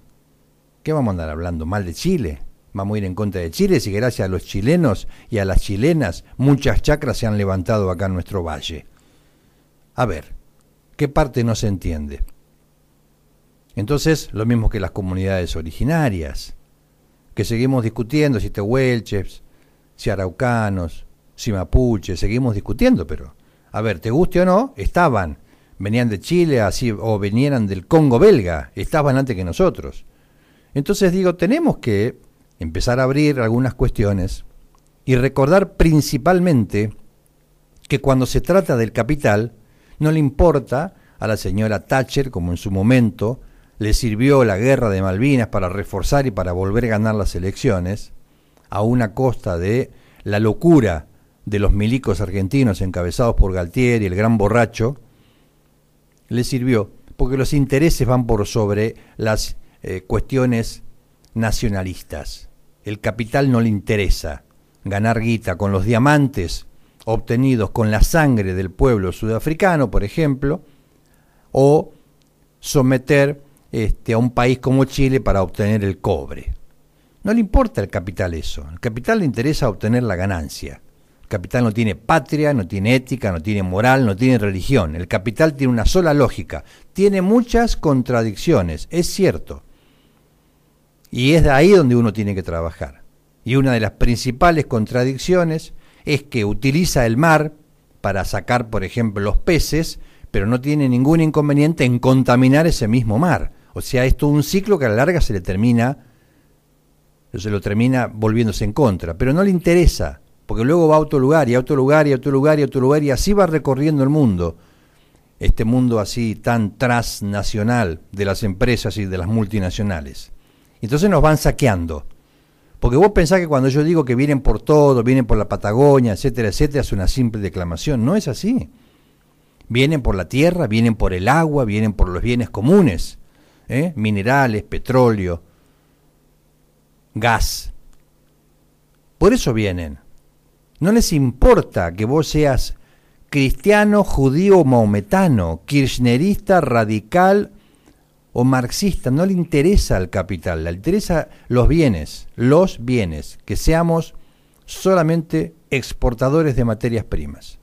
¿Qué vamos a andar hablando mal de Chile? vamos a ir en contra de Chile, si gracias a los chilenos y a las chilenas muchas chacras se han levantado acá en nuestro valle. A ver, ¿qué parte no se entiende? Entonces, lo mismo que las comunidades originarias, que seguimos discutiendo si tehuelches, si araucanos, si mapuches, seguimos discutiendo, pero, a ver, te guste o no, estaban, venían de Chile así, o venían del Congo belga, estaban antes que nosotros. Entonces digo, tenemos que empezar a abrir algunas cuestiones y recordar principalmente que cuando se trata del capital, no le importa a la señora Thatcher, como en su momento le sirvió la guerra de Malvinas para reforzar y para volver a ganar las elecciones, a una costa de la locura de los milicos argentinos encabezados por Galtier y el gran borracho, le sirvió, porque los intereses van por sobre las eh, cuestiones nacionalistas. El capital no le interesa. Ganar guita con los diamantes obtenidos con la sangre del pueblo sudafricano, por ejemplo, o someter este, a un país como Chile para obtener el cobre. No le importa al capital eso. Al capital le interesa obtener la ganancia. El capital no tiene patria, no tiene ética, no tiene moral, no tiene religión. El capital tiene una sola lógica. Tiene muchas contradicciones, es cierto. Y es de ahí donde uno tiene que trabajar. Y una de las principales contradicciones es que utiliza el mar para sacar, por ejemplo, los peces, pero no tiene ningún inconveniente en contaminar ese mismo mar. O sea, es todo un ciclo que a la larga se le termina, se lo termina volviéndose en contra, pero no le interesa, porque luego va a otro lugar y a otro lugar y a otro lugar y a otro lugar y así va recorriendo el mundo. Este mundo así tan transnacional de las empresas y de las multinacionales. Entonces nos van saqueando. Porque vos pensás que cuando yo digo que vienen por todo, vienen por la Patagonia, etcétera, etcétera, es una simple declamación. No es así. Vienen por la tierra, vienen por el agua, vienen por los bienes comunes, ¿eh? minerales, petróleo, gas. Por eso vienen. No les importa que vos seas cristiano, judío, maometano, kirchnerista, radical, o marxista, no le interesa al capital, le interesa los bienes, los bienes, que seamos solamente exportadores de materias primas.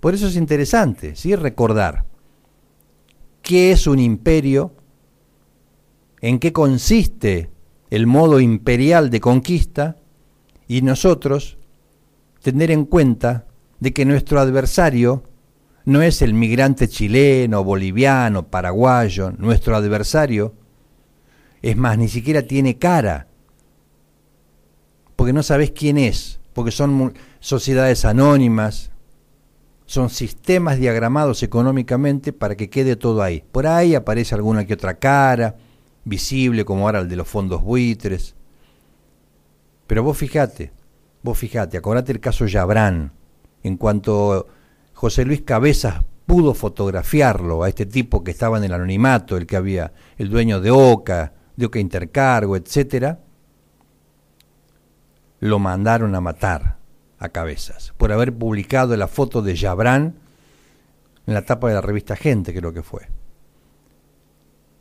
Por eso es interesante ¿sí? recordar qué es un imperio, en qué consiste el modo imperial de conquista y nosotros tener en cuenta de que nuestro adversario no es el migrante chileno, boliviano, paraguayo, nuestro adversario. Es más, ni siquiera tiene cara, porque no sabes quién es, porque son sociedades anónimas, son sistemas diagramados económicamente para que quede todo ahí. Por ahí aparece alguna que otra cara, visible como ahora el de los fondos buitres. Pero vos fijate, vos fijate, acordate el caso Yabrán, en cuanto José Luis Cabezas pudo fotografiarlo a este tipo que estaba en el anonimato, el que había, el dueño de Oca, de Oca Intercargo, etcétera, lo mandaron a matar a Cabezas por haber publicado la foto de Yabrán en la tapa de la revista Gente, creo que fue.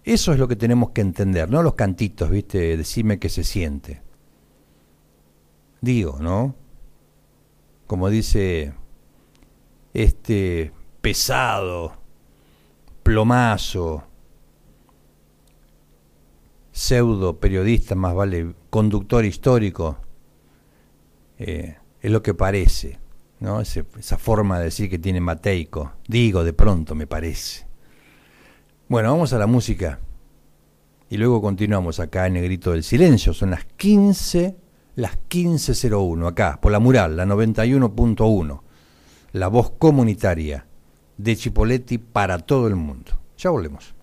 Eso es lo que tenemos que entender, no los cantitos, ¿viste? Decime que se siente. Digo, ¿no? Como dice este, pesado, plomazo, pseudo periodista, más vale conductor histórico, eh, es lo que parece, ¿no? esa forma de decir que tiene Mateico, digo de pronto, me parece. Bueno, vamos a la música y luego continuamos acá en el grito del silencio, son las 15, las 15.01, acá, por la mural, la 91.1 la voz comunitaria de Chipoletti para todo el mundo. Ya volvemos.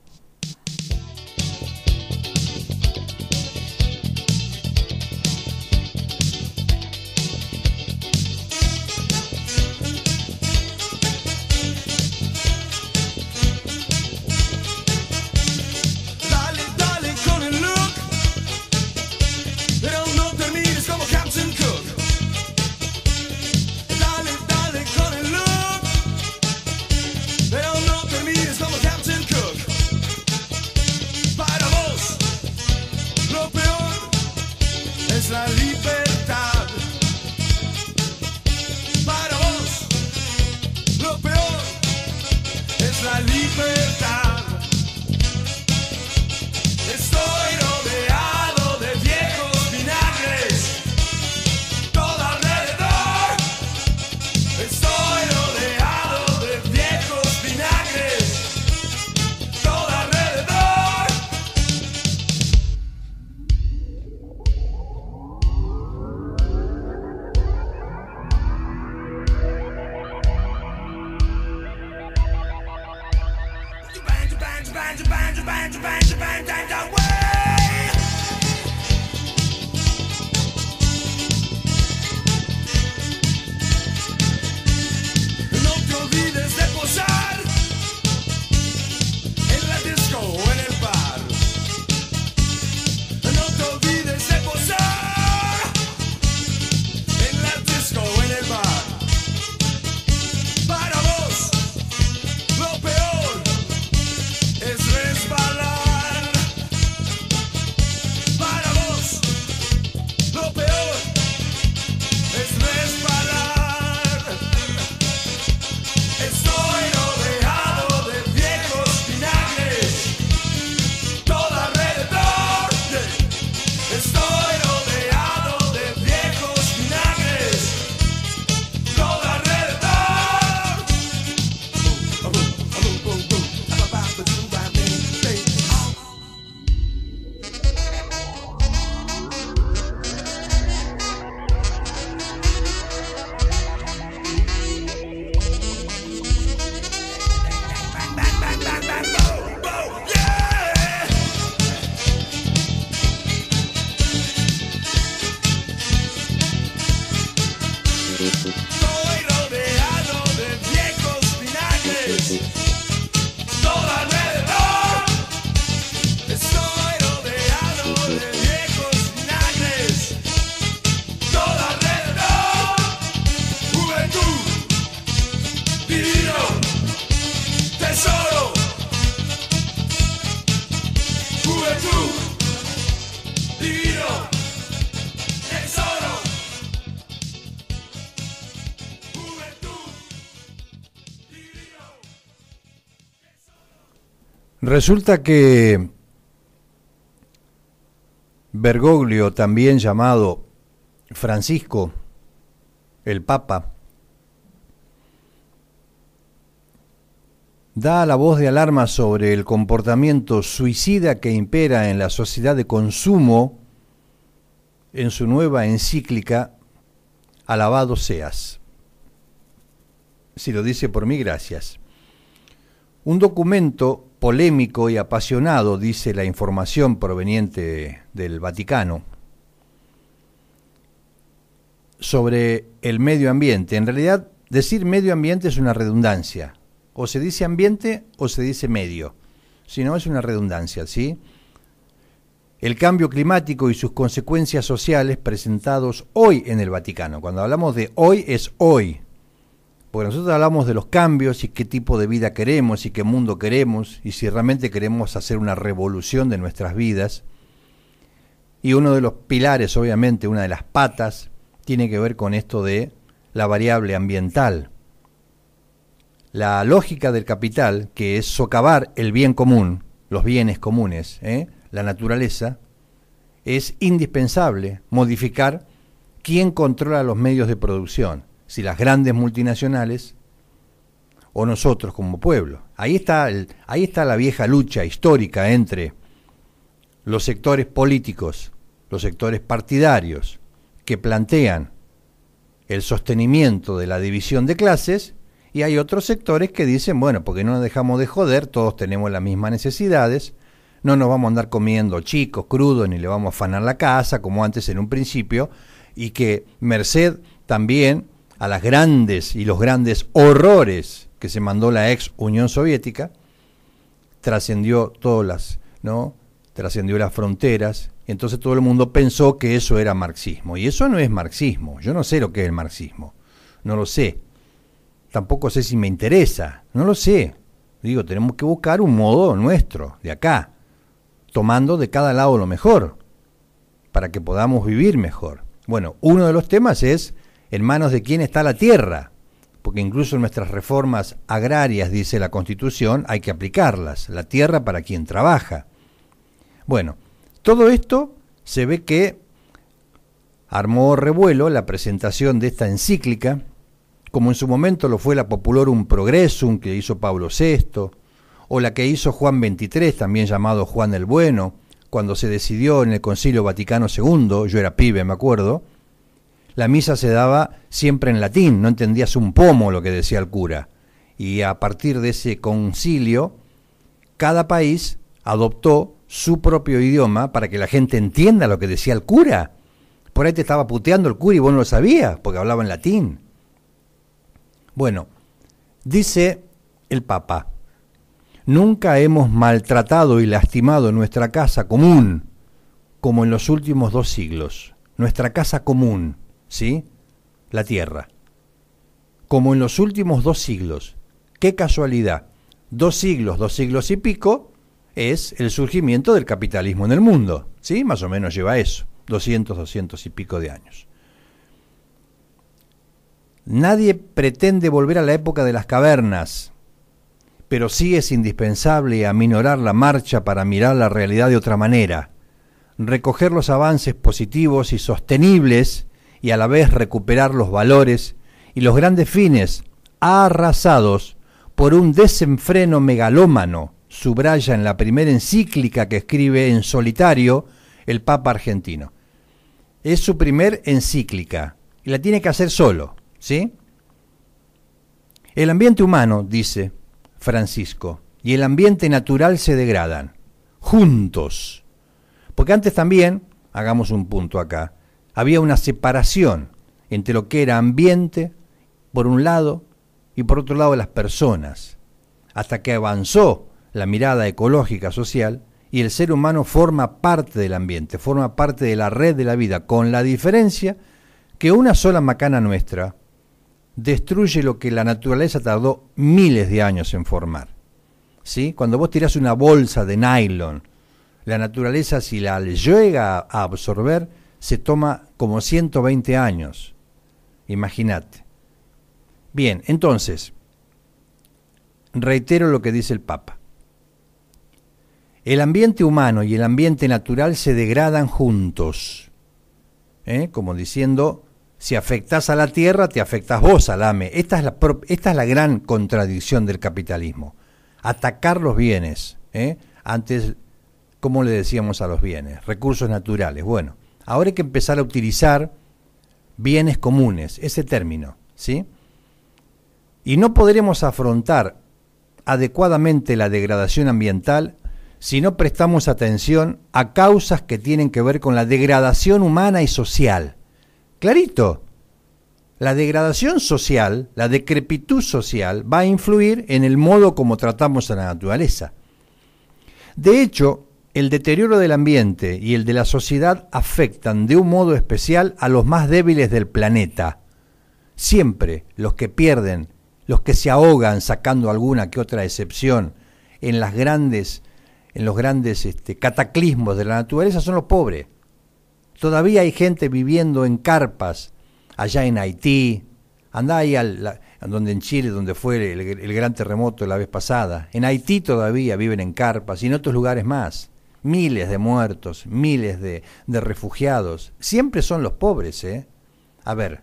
Resulta que Bergoglio, también llamado Francisco, el Papa, da la voz de alarma sobre el comportamiento suicida que impera en la sociedad de consumo en su nueva encíclica Alabado seas. Si lo dice por mí, gracias. Un documento polémico y apasionado, dice la información proveniente del Vaticano, sobre el medio ambiente. En realidad, decir medio ambiente es una redundancia. O se dice ambiente o se dice medio. Si no, es una redundancia, ¿sí? El cambio climático y sus consecuencias sociales presentados hoy en el Vaticano. Cuando hablamos de hoy es hoy, porque nosotros hablamos de los cambios y qué tipo de vida queremos y qué mundo queremos y si realmente queremos hacer una revolución de nuestras vidas. Y uno de los pilares, obviamente, una de las patas, tiene que ver con esto de la variable ambiental. La lógica del capital, que es socavar el bien común, los bienes comunes, ¿eh? la naturaleza, es indispensable modificar quién controla los medios de producción si las grandes multinacionales o nosotros como pueblo. Ahí está, ahí está la vieja lucha histórica entre los sectores políticos, los sectores partidarios, que plantean el sostenimiento de la división de clases, y hay otros sectores que dicen, bueno, porque no nos dejamos de joder, todos tenemos las mismas necesidades, no nos vamos a andar comiendo chicos, crudos, ni le vamos a afanar la casa, como antes en un principio, y que Merced también a las grandes y los grandes horrores que se mandó la ex Unión Soviética, trascendió todas las, ¿no? Trascendió las fronteras, entonces todo el mundo pensó que eso era marxismo. Y eso no es marxismo. Yo no sé lo que es el marxismo. No lo sé. Tampoco sé si me interesa. No lo sé. Digo, tenemos que buscar un modo nuestro, de acá, tomando de cada lado lo mejor, para que podamos vivir mejor. Bueno, uno de los temas es en manos de quién está la tierra, porque incluso nuestras reformas agrarias, dice la Constitución, hay que aplicarlas, la tierra para quien trabaja. Bueno, todo esto se ve que armó revuelo la presentación de esta encíclica, como en su momento lo fue la Populorum Progresum que hizo Pablo VI, o la que hizo Juan XXIII, también llamado Juan el Bueno, cuando se decidió en el Concilio Vaticano II, yo era pibe, me acuerdo, la misa se daba siempre en latín, no entendías un pomo lo que decía el cura. Y a partir de ese concilio, cada país adoptó su propio idioma para que la gente entienda lo que decía el cura. Por ahí te estaba puteando el cura y vos no lo sabías, porque hablaba en latín. Bueno, dice el Papa, nunca hemos maltratado y lastimado nuestra casa común como en los últimos dos siglos, nuestra casa común ¿sí? La Tierra. Como en los últimos dos siglos. Qué casualidad. Dos siglos, dos siglos y pico es el surgimiento del capitalismo en el mundo, ¿sí? Más o menos lleva eso, 200, 200 y pico de años. Nadie pretende volver a la época de las cavernas, pero sí es indispensable aminorar la marcha para mirar la realidad de otra manera, recoger los avances positivos y sostenibles y a la vez recuperar los valores y los grandes fines arrasados por un desenfreno megalómano, subraya en la primera encíclica que escribe en solitario el Papa argentino. Es su primer encíclica y la tiene que hacer solo, ¿sí? El ambiente humano, dice Francisco, y el ambiente natural se degradan, juntos. Porque antes también, hagamos un punto acá, había una separación entre lo que era ambiente, por un lado, y por otro lado las personas, hasta que avanzó la mirada ecológica social y el ser humano forma parte del ambiente, forma parte de la red de la vida, con la diferencia que una sola macana nuestra destruye lo que la naturaleza tardó miles de años en formar. ¿Sí? Cuando vos tirás una bolsa de nylon, la naturaleza si la llega a absorber, se toma como 120 años. Imagínate. Bien, entonces, reitero lo que dice el Papa. El ambiente humano y el ambiente natural se degradan juntos. ¿Eh? Como diciendo, si afectas a la tierra, te afectas vos alame. Esta es la, esta es la gran contradicción del capitalismo. Atacar los bienes. ¿eh? Antes, ¿cómo le decíamos a los bienes? Recursos naturales. Bueno, Ahora hay que empezar a utilizar bienes comunes, ese término, ¿sí? Y no podremos afrontar adecuadamente la degradación ambiental si no prestamos atención a causas que tienen que ver con la degradación humana y social. Clarito, la degradación social, la decrepitud social, va a influir en el modo como tratamos a la naturaleza. De hecho, el deterioro del ambiente y el de la sociedad afectan de un modo especial a los más débiles del planeta. Siempre los que pierden, los que se ahogan sacando alguna que otra excepción en las grandes en los grandes este, cataclismos de la naturaleza son los pobres. Todavía hay gente viviendo en carpas allá en Haití, andá ahí donde en Chile, donde fue el gran terremoto la vez pasada. En Haití todavía viven en carpas y en otros lugares más miles de muertos, miles de, refugiados. Siempre son los pobres, ¿eh? A ver,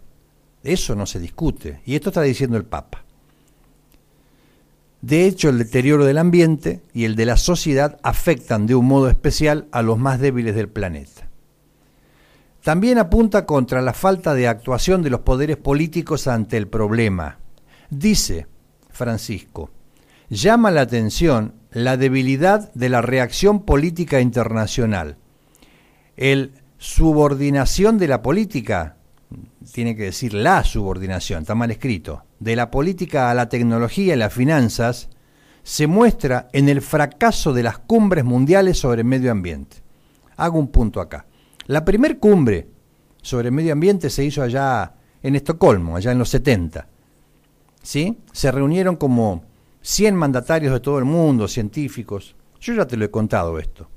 eso no se discute. Y esto está diciendo el Papa. De hecho, el deterioro del ambiente y el de la sociedad afectan de un modo especial a los más débiles del planeta. También apunta contra la falta de actuación de los poderes políticos ante el problema. Dice Francisco, llama la atención la debilidad de la reacción política internacional. El subordinación de la política, tiene que decir la subordinación, está mal escrito, de la política a la tecnología y las finanzas, se muestra en el fracaso de las cumbres mundiales sobre el medio ambiente. Hago un punto acá. La primer cumbre sobre medio ambiente se hizo allá en Estocolmo, allá en los 70. ¿Sí? Se reunieron como 100 mandatarios de todo el mundo, científicos. Yo ya te lo he contado esto.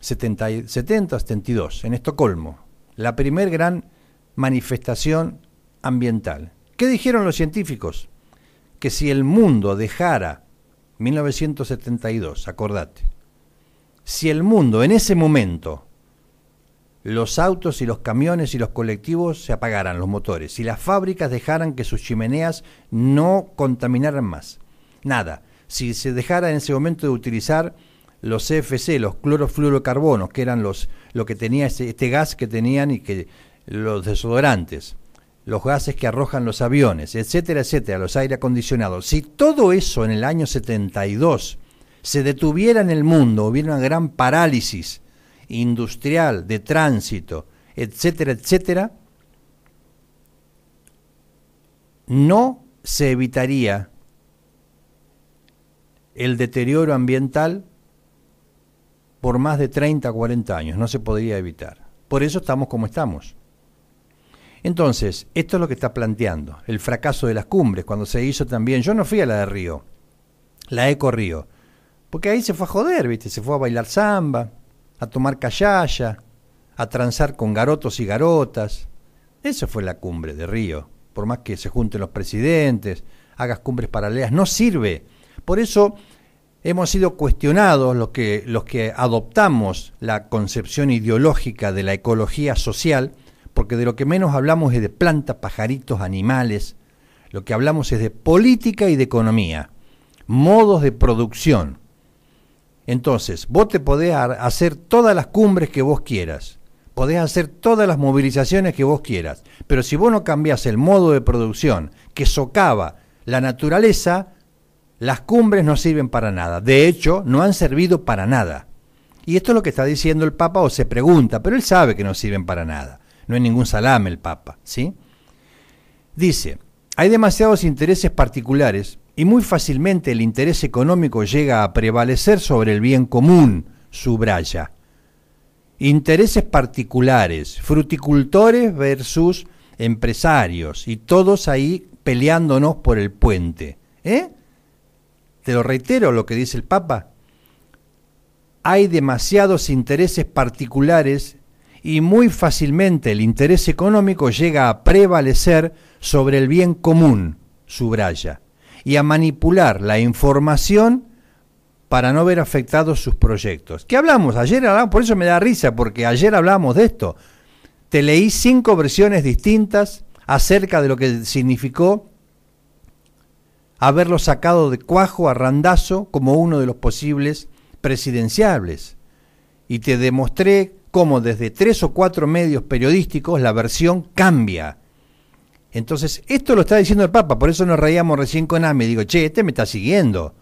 70, 72, en Estocolmo, la primer gran manifestación ambiental. ¿Qué dijeron los científicos? Que si el mundo dejara 1972, acordate, si el mundo en ese momento los autos y los camiones y los colectivos se apagaran, los motores, y las fábricas dejaran que sus chimeneas no contaminaran más. Nada, si se dejara en ese momento de utilizar los CFC, los clorofluorocarbonos, que eran los, lo que tenía este gas que tenían y que los desodorantes, los gases que arrojan los aviones, etcétera, etcétera, los aire acondicionados. Si todo eso en el año 72 se detuviera en el mundo, hubiera una gran parálisis industrial, de tránsito, etcétera, etcétera, no se evitaría el deterioro ambiental por más de 30, 40 años, no se podría evitar. Por eso estamos como estamos. Entonces, esto es lo que está planteando, el fracaso de las cumbres, cuando se hizo también, yo no fui a la de Río, la Eco Río, porque ahí se fue a joder, se fue a bailar samba, a tomar callaya, a transar con garotos y garotas. Esa fue la cumbre de Río. Por más que se junten los presidentes, hagas cumbres paralelas, no sirve. Por eso hemos sido cuestionados los que, los que adoptamos la concepción ideológica de la ecología social, porque de lo que menos hablamos es de plantas, pajaritos, animales. Lo que hablamos es de política y de economía, modos de producción. Entonces, vos te podés hacer todas las cumbres que vos quieras, podés hacer todas las movilizaciones que vos quieras, pero si vos no cambiás el modo de producción que socava la naturaleza, las cumbres no sirven para nada. De hecho, no han servido para nada. Y esto es lo que está diciendo el Papa o se pregunta, pero él sabe que no sirven para nada. No hay ningún salame el Papa, ¿sí? Dice, hay demasiados intereses particulares y muy fácilmente el interés económico llega a prevalecer sobre el bien común, subraya. Intereses particulares, fruticultores versus empresarios, y todos ahí peleándonos por el puente. ¿Eh? Te lo reitero lo que dice el Papa. Hay demasiados intereses particulares y muy fácilmente el interés económico llega a prevalecer sobre el bien común, subraya y a manipular la información para no ver afectados sus proyectos. ¿Qué hablamos? Ayer hablamos, por eso me da risa, porque ayer hablamos de esto. Te leí cinco versiones distintas acerca de lo que significó haberlo sacado de cuajo a randazo como uno de los posibles presidenciables. Y te demostré cómo desde tres o cuatro medios periodísticos la versión cambia entonces, esto lo está diciendo el Papa, por eso nos reíamos recién con AME. Digo, che, este me está siguiendo.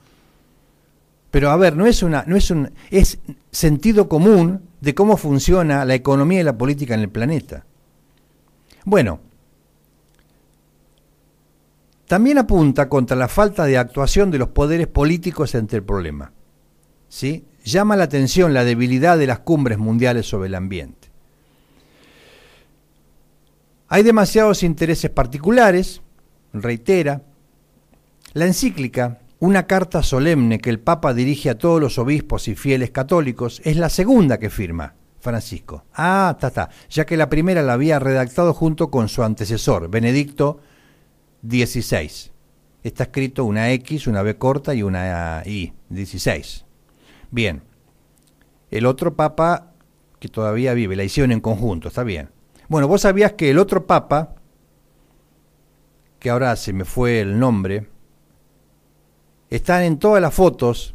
Pero a ver, no es una, no es un, es sentido común de cómo funciona la economía y la política en el planeta. Bueno, también apunta contra la falta de actuación de los poderes políticos ante el problema. ¿Sí? Llama la atención la debilidad de las cumbres mundiales sobre el ambiente. Hay demasiados intereses particulares, reitera. La encíclica, una carta solemne que el Papa dirige a todos los obispos y fieles católicos, es la segunda que firma Francisco. Ah, está, ya que la primera la había redactado junto con su antecesor, Benedicto XVI. Está escrito una X, una B corta y una I, 16. Bien. El otro Papa que todavía vive, la hicieron en conjunto, está bien. Bueno, vos sabías que el otro papa, que ahora se me fue el nombre, están en todas las fotos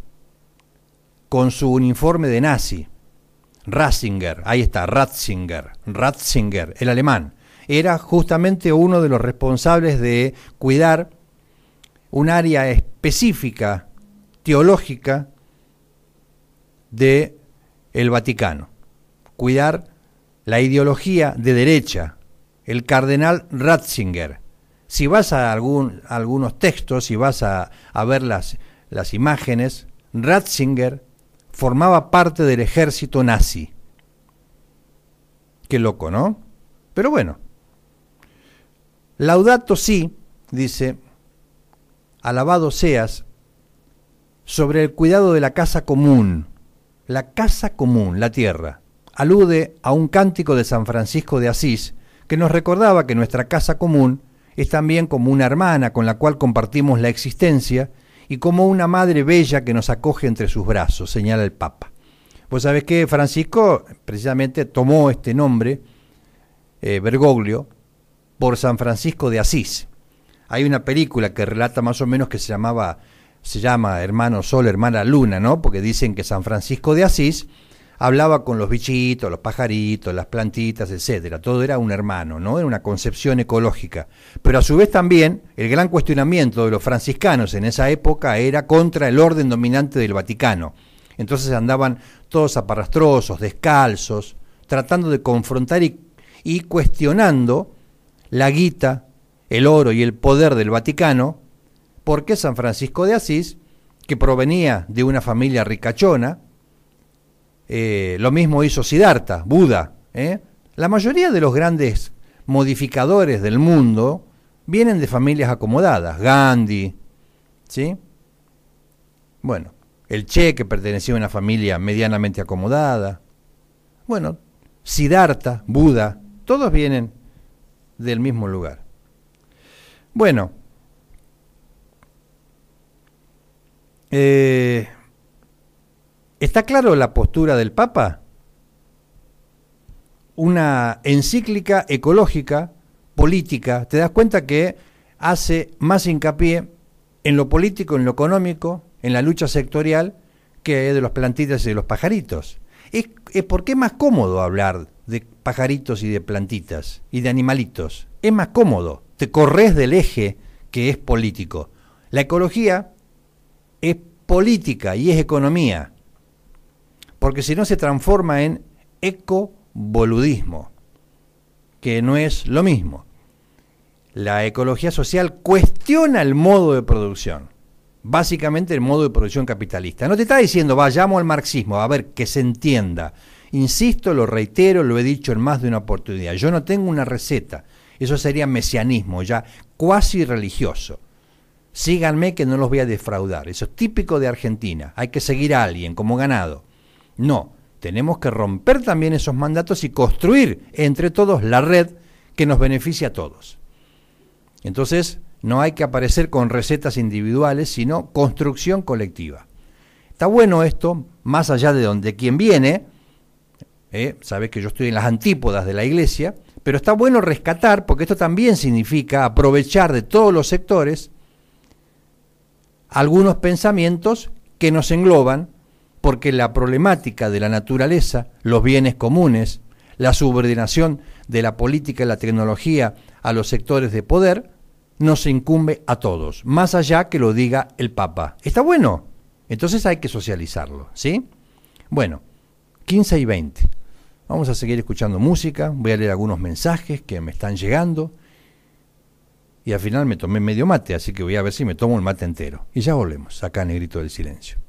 con su uniforme de nazi. Ratzinger, ahí está, Ratzinger, Ratzinger, el alemán. Era justamente uno de los responsables de cuidar un área específica, teológica, de el Vaticano. Cuidar la ideología de derecha, el cardenal Ratzinger. Si vas a, algunos textos, y vas a, ver las, las imágenes, Ratzinger formaba parte del ejército nazi. Qué loco, ¿no? Pero bueno. Laudato sí, dice, alabado seas, sobre el cuidado de la casa común, la casa común, la tierra alude a un cántico de San Francisco de Asís que nos recordaba que nuestra casa común es también como una hermana con la cual compartimos la existencia y como una madre bella que nos acoge entre sus brazos, señala el Papa. Vos sabés que Francisco precisamente tomó este nombre, eh, Bergoglio, por San Francisco de Asís. Hay una película que relata más o menos que se llamaba, se llama Hermano Sol, Hermana Luna, ¿no? Porque dicen que San Francisco de Asís hablaba con los bichitos, los pajaritos, las plantitas, etcétera. Todo era un hermano, ¿no? Era una concepción ecológica. Pero a su vez también el gran cuestionamiento de los franciscanos en esa época era contra el orden dominante del Vaticano. Entonces andaban todos aparrastrosos, descalzos, tratando de confrontar y cuestionando la guita, el oro y el poder del Vaticano, porque San Francisco de Asís, que provenía de una familia ricachona, eh, lo mismo hizo Siddhartha, Buda. ¿eh? La mayoría de los grandes modificadores del mundo vienen de familias acomodadas. Gandhi, ¿sí? Bueno, el Che, que pertenecía a una familia medianamente acomodada. Bueno, Siddhartha, Buda, todos vienen del mismo lugar. Bueno, eh, ¿Está claro la postura del Papa? Una encíclica ecológica, política, te das cuenta que hace más hincapié en lo político, en lo económico, en la lucha sectorial, que de los plantitas y de los pajaritos. Es, es porque es más cómodo hablar de pajaritos y de plantitas y de animalitos. Es más cómodo. Te corres del eje que es político. La ecología es política y es economía porque si no se transforma en ecoboludismo, que no es lo mismo. La ecología social cuestiona el modo de producción, básicamente el modo de producción capitalista. No te está diciendo vayamos al marxismo, a ver, que se entienda. Insisto, lo reitero, lo he dicho en más de una oportunidad. Yo no tengo una receta. Eso sería mesianismo, ya cuasi religioso. Síganme que no los voy a defraudar. Eso es típico de Argentina. Hay que seguir a alguien como ganado. No, tenemos que romper también esos mandatos y construir entre todos la red que nos beneficie a todos. Entonces, no hay que aparecer con recetas individuales, sino construcción colectiva. Está bueno esto, más allá de donde quien viene, eh, sabes que yo estoy en las antípodas de la iglesia, pero está bueno rescatar, porque esto también significa aprovechar de todos los sectores algunos pensamientos que nos engloban porque la problemática de la naturaleza, los bienes comunes, la subordinación de la política y la tecnología a los sectores de poder, nos incumbe a todos, más allá que lo diga el Papa. Está bueno, entonces hay que socializarlo, ¿sí? Bueno, 15 y 20. Vamos a seguir escuchando música, voy a leer algunos mensajes que me están llegando. Y al final me tomé medio mate, así que voy a ver si me tomo el mate entero. Y ya volvemos, acá en el grito del silencio.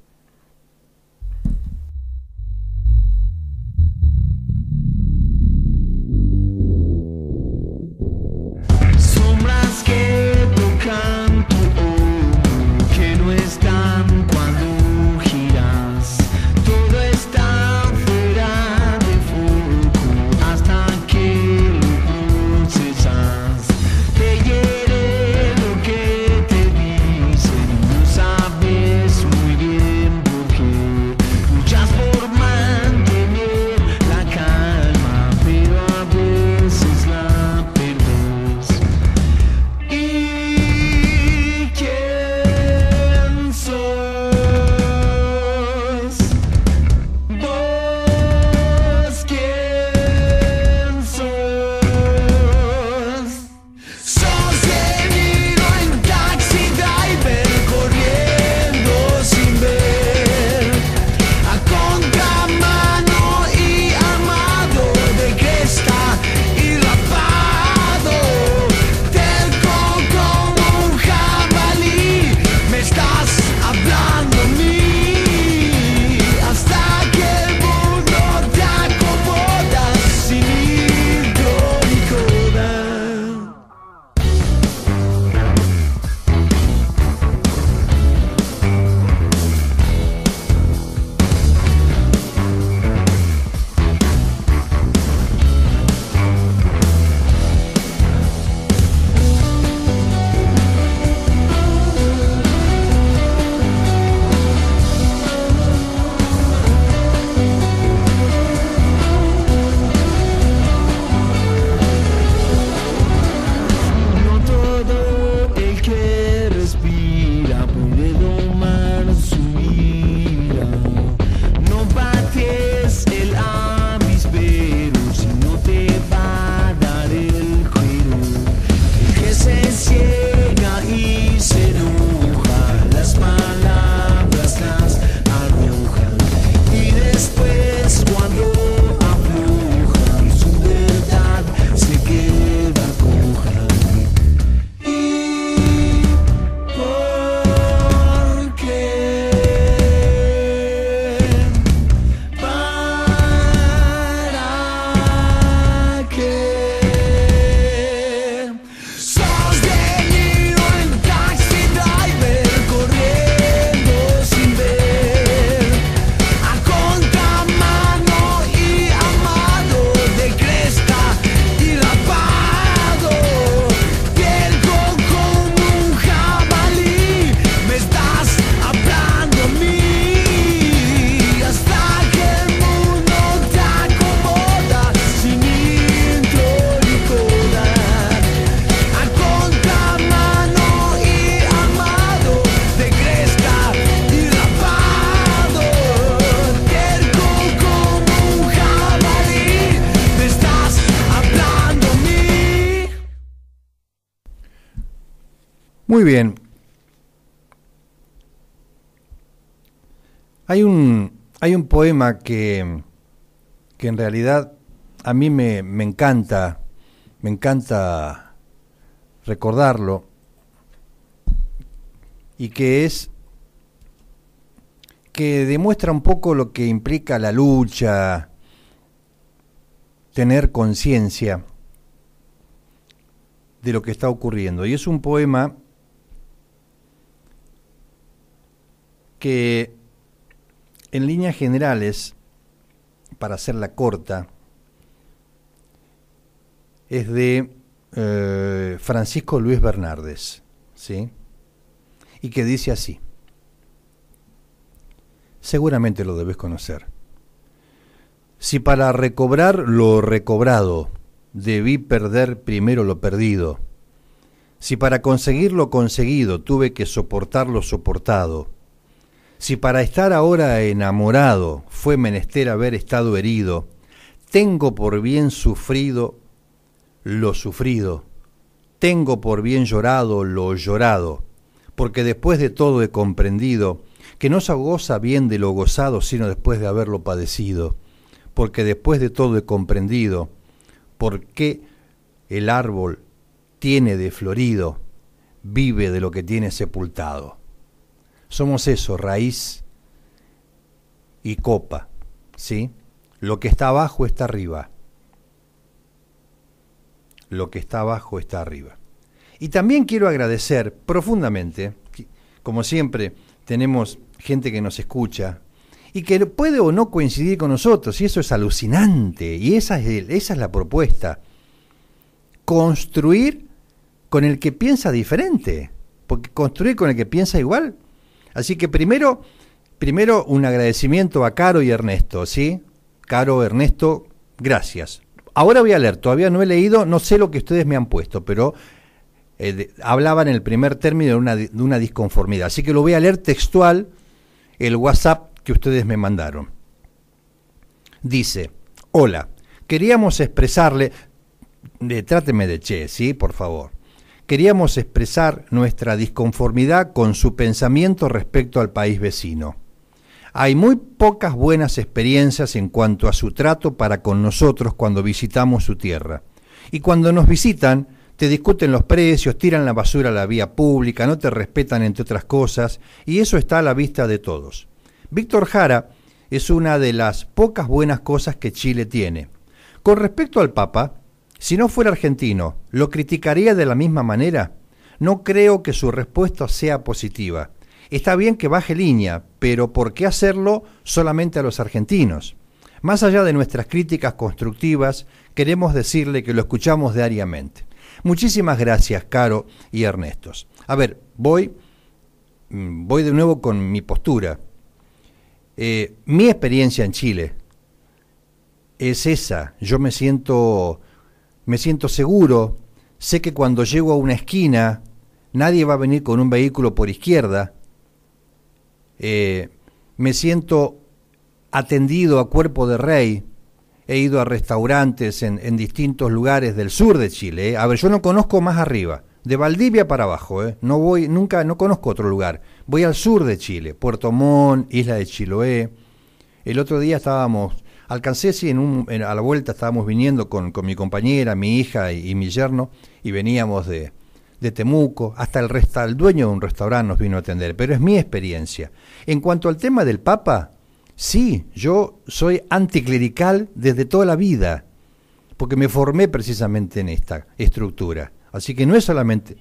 Muy bien. Hay un, hay un poema que, en realidad a mí me, encanta, me encanta recordarlo, y que es que demuestra un poco lo que implica la lucha, tener conciencia de lo que está ocurriendo. Y es un poema que en líneas generales, para hacerla corta, es de eh, Francisco Luis Bernardes, ¿sí? Y que dice así. Seguramente lo debes conocer. Si para recobrar lo recobrado debí perder primero lo perdido, si para conseguir lo conseguido tuve que soportar lo soportado, si para estar ahora enamorado fue menester haber estado herido, tengo por bien sufrido lo sufrido, tengo por bien llorado lo llorado, porque después de todo he comprendido que no se goza bien de lo gozado, sino después de haberlo padecido, porque después de todo he comprendido por qué el árbol tiene de florido, vive de lo que tiene sepultado. Somos eso, raíz y copa, ¿sí? Lo que está abajo está arriba. Lo que está abajo está arriba. Y también quiero agradecer profundamente, como siempre, tenemos gente que nos escucha y que puede o no coincidir con nosotros, y eso es alucinante, y esa es, esa es la propuesta. Construir con el que piensa diferente, porque construir con el que piensa igual Así que primero, primero un agradecimiento a Caro y Ernesto, ¿sí? Caro, Ernesto, gracias. Ahora voy a leer, todavía no he leído, no sé lo que ustedes me han puesto, pero eh, hablaban en el primer término de una, disconformidad. Así que lo voy a leer textual, el WhatsApp que ustedes me mandaron. Dice, hola, queríamos expresarle, de, tráteme de che, ¿sí? Por favor queríamos expresar nuestra disconformidad con su pensamiento respecto al país vecino. Hay muy pocas buenas experiencias en cuanto a su trato para con nosotros cuando visitamos su tierra. Y cuando nos visitan, te discuten los precios, tiran la basura a la vía pública, no te respetan entre otras cosas, y eso está a la vista de todos. Víctor Jara es una de las pocas buenas cosas que Chile tiene. Con respecto al Papa, si no fuera argentino, ¿lo criticaría de la misma manera? No creo que su respuesta sea positiva. Está bien que baje línea, pero ¿por qué hacerlo solamente a los argentinos? Más allá de nuestras críticas constructivas, queremos decirle que lo escuchamos diariamente. Muchísimas gracias, Caro y Ernestos. A ver, voy, mm, voy de nuevo con mi postura. Eh, mi experiencia en Chile es esa. Yo me siento me siento seguro, sé que cuando llego a una esquina nadie va a venir con un vehículo por izquierda, eh, me siento atendido a cuerpo de rey, he ido a restaurantes en, distintos lugares del sur de Chile, eh. a ver, yo no conozco más arriba, de Valdivia para abajo, eh. no voy, nunca, no conozco otro lugar, voy al sur de Chile, Puerto Montt, Isla de Chiloé, el otro día estábamos Alcancé, sí, a la vuelta estábamos viniendo con, con mi compañera, mi hija y, mi yerno, y veníamos de, de Temuco, hasta el, resto el dueño de un restaurante nos vino a atender, pero es mi experiencia. En cuanto al tema del Papa, sí, yo soy anticlerical desde toda la vida, porque me formé precisamente en esta estructura. Así que no es solamente,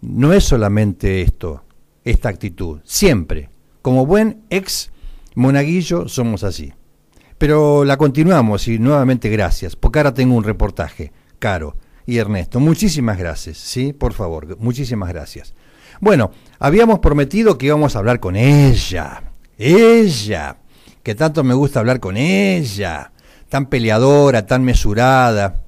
no es solamente esto, esta actitud, siempre. Como buen ex monaguillo somos así. Pero la continuamos y nuevamente gracias, porque ahora tengo un reportaje, Caro y Ernesto. Muchísimas gracias, sí, por favor, muchísimas gracias. Bueno, habíamos prometido que íbamos a hablar con ella, ella, que tanto me gusta hablar con ella, tan peleadora, tan mesurada.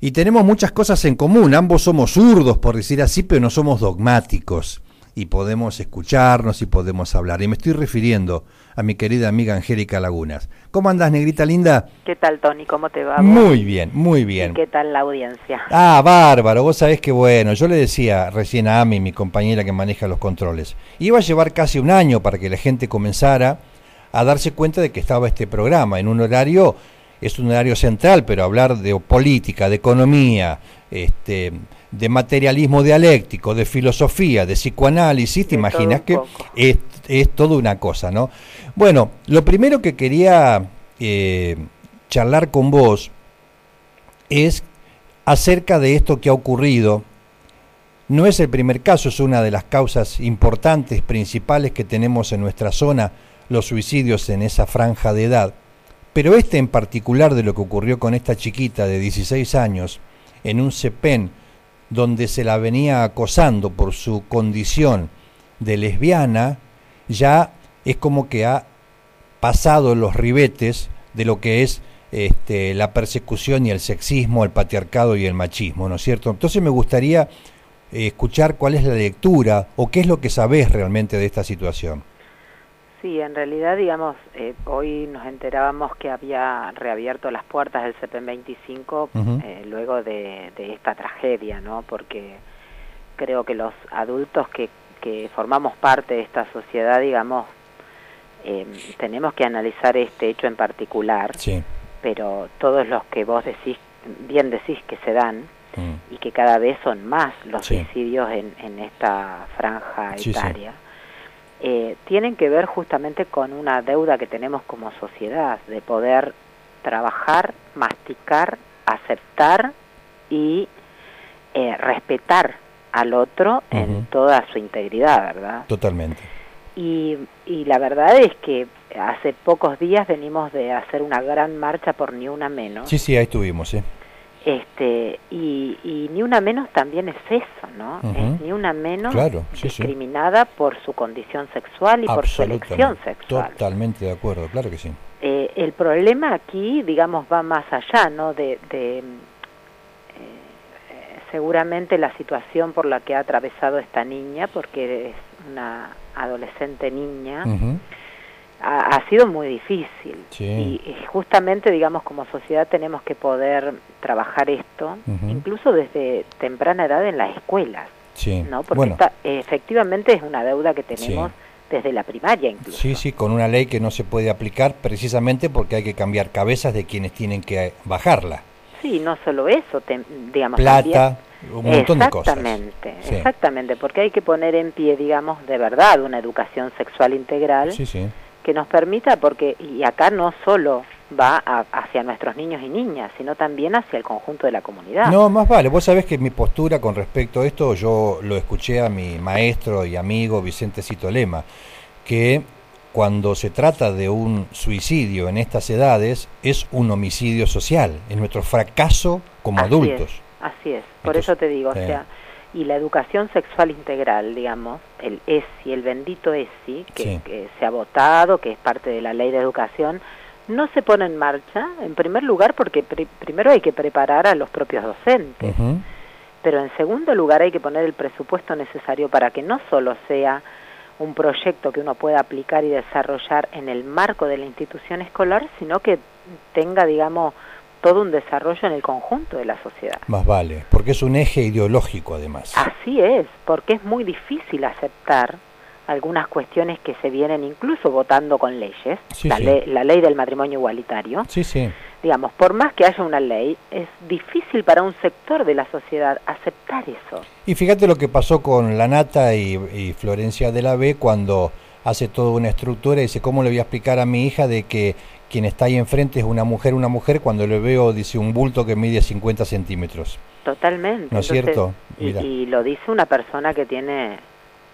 Y tenemos muchas cosas en común, ambos somos zurdos, por decir así, pero no somos dogmáticos y podemos escucharnos y podemos hablar. Y me estoy refiriendo a mi querida amiga Angélica Lagunas. ¿Cómo andas, negrita linda? ¿Qué tal, Tony? ¿Cómo te va? Muy bien, muy bien. ¿Qué tal la audiencia? Ah, bárbaro. Vos sabés que bueno, yo le decía recién a Ami, mi compañera que maneja los controles, iba a llevar casi un año para que la gente comenzara a darse cuenta de que estaba este programa en un horario, es un horario central, pero hablar de política, de economía, este, de materialismo dialéctico, de filosofía, de psicoanálisis, te imaginas que es, todo toda una cosa, ¿no? Bueno, lo primero que quería eh, charlar con vos es acerca de esto que ha ocurrido. No es el primer caso, es una de las causas importantes, principales que tenemos en nuestra zona, los suicidios en esa franja de edad. Pero este en particular de lo que ocurrió con esta chiquita de 16 años, en un CEPEN donde se la venía acosando por su condición de lesbiana, ya es como que ha pasado los ribetes de lo que es este, la persecución y el sexismo, el patriarcado y el machismo, ¿no es cierto? Entonces me gustaría eh, escuchar cuál es la lectura o qué es lo que sabés realmente de esta situación. Sí, en realidad, digamos, eh, hoy nos enterábamos que había reabierto las puertas del CPM 25 eh, luego de, esta tragedia, ¿no? Porque creo que los adultos que, formamos parte de esta sociedad, digamos, em, tenemos que analizar este hecho en particular, sí. pero todos los que vos decís, bien decís que se dan, mm. y que cada vez son más los suicidios en, esta franja sí, etaria eh, tienen que ver justamente con una deuda que tenemos como sociedad, de poder trabajar, masticar, aceptar y eh, respetar al otro en toda su integridad, ¿verdad? Totalmente. Y, y la verdad es que hace pocos días venimos de hacer una gran marcha por Ni Una Menos. Sí, sí, ahí estuvimos, sí. Este, y, ni una menos también es eso, ¿no? ni una menos discriminada por su condición sexual y por su elección sexual. Totalmente de acuerdo, claro que sí. Eh, el problema aquí, digamos, va más allá, ¿no? De, eh, seguramente la situación por la que ha atravesado esta niña, porque es una adolescente niña ha, sido muy difícil. Y, justamente, digamos, como sociedad tenemos que poder trabajar esto, incluso desde temprana edad en las escuelas, ¿no? Porque efectivamente es una deuda que tenemos. desde la primaria incluso. Sí, sí, con una ley que no se puede aplicar precisamente porque hay que cambiar cabezas de quienes tienen que bajarla. Sí, no solo eso, digamos... Plata, un montón de cosas. Exactamente, exactamente, porque hay que poner en pie, digamos, de verdad una educación sexual integral. Sí, sí que nos permita, porque, y acá no solo va hacia nuestros niños y niñas, sino también hacia el conjunto de la comunidad. No, más vale. Vos sabés que mi postura con respecto a esto, yo lo escuché a mi maestro y amigo Vicente Citolema, que cuando se trata de un suicidio en estas edades, es un homicidio social, es nuestro fracaso como adultos. así es, por eso te digo, o eh, sea y la educación sexual integral, digamos, el ESI, el bendito ESI, que, se ha votado, que es parte de la ley de educación, no se pone en marcha, en primer lugar, porque primero hay que preparar a los propios docentes, pero en segundo lugar hay que poner el presupuesto necesario para que no solo sea un proyecto que uno pueda aplicar y desarrollar en el marco de la institución escolar, sino que tenga, digamos, todo un desarrollo en el conjunto de la sociedad. Más vale, porque es un eje ideológico además. Así es, porque es muy difícil aceptar algunas cuestiones que se vienen incluso votando con leyes, la, ley del matrimonio igualitario. Sí, sí. Digamos, por más que haya una ley, es difícil para un sector de la sociedad aceptar eso. Y fíjate lo que pasó con La Nata y, y Florencia de la B cuando hace toda una estructura y dice, ¿cómo le voy a explicar a mi hija de que quien está ahí enfrente es una mujer, una mujer, cuando le veo dice un bulto que mide 50 centímetros. Totalmente. ¿No es cierto? Y, lo dice una persona que tiene,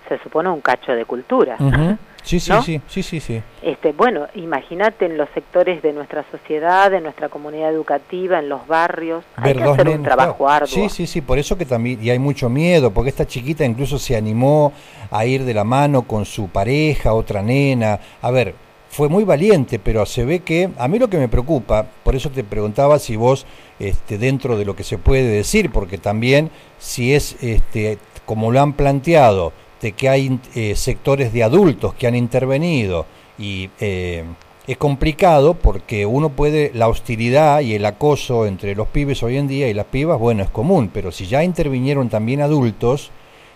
se supone, un cacho de cultura. Sí, sí, sí, sí, sí, sí. Este, bueno, imagínate en los sectores de nuestra sociedad, de nuestra comunidad educativa, en los barrios, hay que hacer un trabajo arduo. Sí, sí, sí, por eso que también, y hay mucho miedo, porque esta chiquita incluso se animó a ir de la mano con su pareja, otra nena. A ver, fue muy valiente, pero se ve que a mí lo que me preocupa, por eso te preguntaba si vos, este, dentro de lo que se puede decir, porque también si es, este, como lo han planteado, de que hay eh, sectores de adultos que han intervenido y eh, es complicado porque uno puede, la hostilidad y el acoso entre los pibes hoy en día y las pibas, bueno, es común, pero si ya intervinieron también adultos,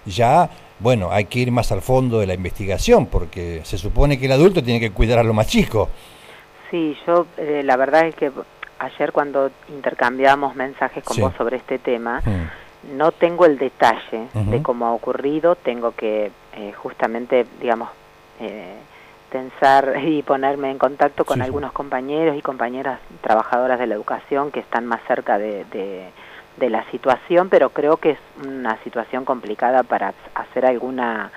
ya, bueno, hay que ir más al fondo de la investigación, porque se supone que el adulto tiene que cuidar a lo más chico. Sí, yo eh, la verdad es que ayer cuando intercambiamos mensajes con vos sobre este tema, hmm. no tengo el detalle de cómo ha ocurrido, tengo que eh, justamente, digamos, eh, pensar y ponerme en contacto con algunos compañeros y compañeras trabajadoras de la educación que están más cerca de de la situación, pero creo que es una situación complicada para hacer alguna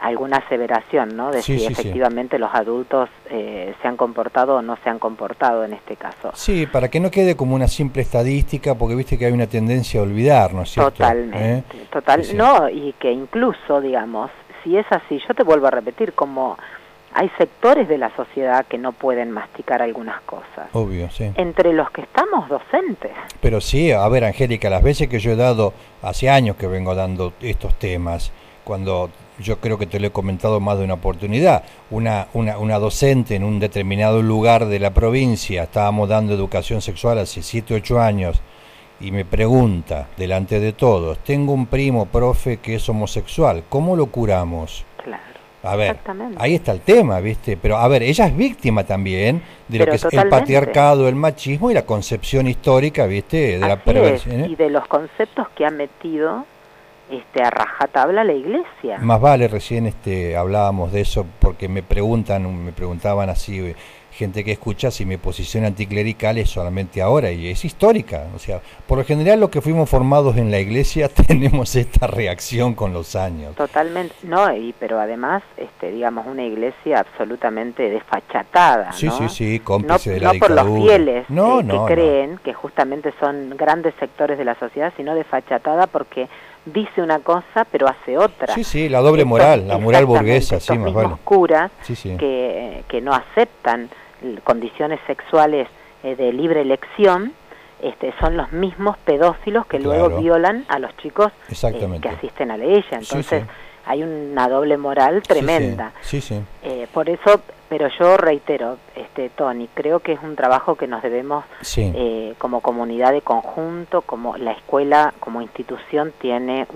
alguna aseveración, ¿no? De si efectivamente los adultos eh, se han comportado o no se han comportado en este caso. Sí, para que no quede como una simple estadística, porque viste que hay una tendencia a olvidarnos, cierto? Totalmente, ¿Eh? total, no, y que incluso, digamos, si es así, yo te vuelvo a repetir, como hay sectores de la sociedad que no pueden masticar algunas cosas. Obvio, sí. Entre los que estamos docentes. Pero sí, a ver, Angélica, las veces que yo he dado, hace años que vengo dando estos temas, cuando yo creo que te lo he comentado más de una oportunidad, una, una, una docente en un determinado lugar de la provincia, estábamos dando educación sexual hace 7, 8 años, y me pregunta, delante de todos, tengo un primo profe que es homosexual, ¿cómo lo curamos? A ver, ahí está el tema, ¿viste? Pero a ver, ella es víctima también de lo que es el patriarcado, el machismo y la concepción histórica, ¿viste? De la ¿eh? Y de los conceptos que ha metido este, a rajatabla la iglesia. Más vale, recién este, hablábamos de eso porque me preguntan, me preguntaban así gente que escucha si mi posición anticlerical es solamente ahora y es histórica. O sea, por lo general los que fuimos formados en la iglesia tenemos esta reacción con los años. Totalmente, no, pero además, este, digamos, una iglesia absolutamente desfachatada. ¿no? Sí, sí, cómplice de por los fieles que creen que justamente son grandes sectores de la sociedad, sino desfachatada porque dice una cosa pero hace otra. Sí, sí, la doble moral, la moral burguesa, sí, más vale. Que, que no aceptan condiciones sexuales eh, de libre elección, este, son los mismos pedófilos que luego violan a los chicos eh, que asisten a la ella. Entonces hay una doble moral tremenda. Eh, por eso, pero yo reitero, este, Tony, creo que es un trabajo que nos debemos como comunidad de conjunto, como la escuela, como institución tiene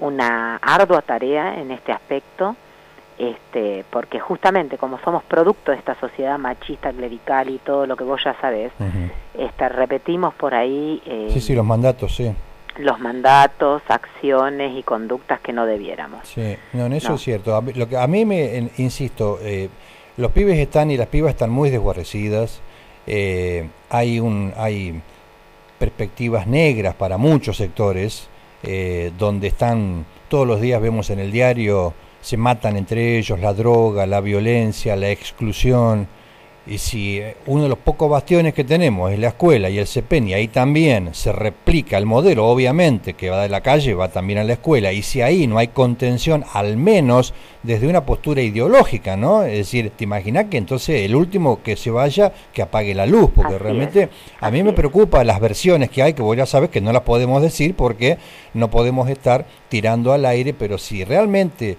una ardua tarea en este aspecto este, porque justamente como somos producto de esta sociedad machista, clerical y todo lo que vos ya sabés, este, repetimos por ahí... Eh, sí, sí, los mandatos, sí. Los mandatos, acciones y conductas que no debiéramos. Sí, no, en eso es cierto. A, lo que, a mí me, insisto, eh, los pibes están y las pibas están muy desguarecidas, eh, hay, un, hay perspectivas negras para muchos sectores, eh, donde están, todos los días vemos en el diario se matan entre ellos, la droga, la violencia, la exclusión. Y si eh, uno de los pocos bastiones que tenemos es la escuela y el CEPEN, y ahí también se replica el modelo, obviamente, que va de la calle, va también a la escuela, y si ahí no hay contención, al menos desde una postura ideológica, ¿no? Es decir, te imaginas que entonces el último que se vaya, que apague la luz, porque realmente a mí me preocupa las versiones que hay, que vos ya sabes que no las podemos decir porque no podemos estar tirando al aire, pero si realmente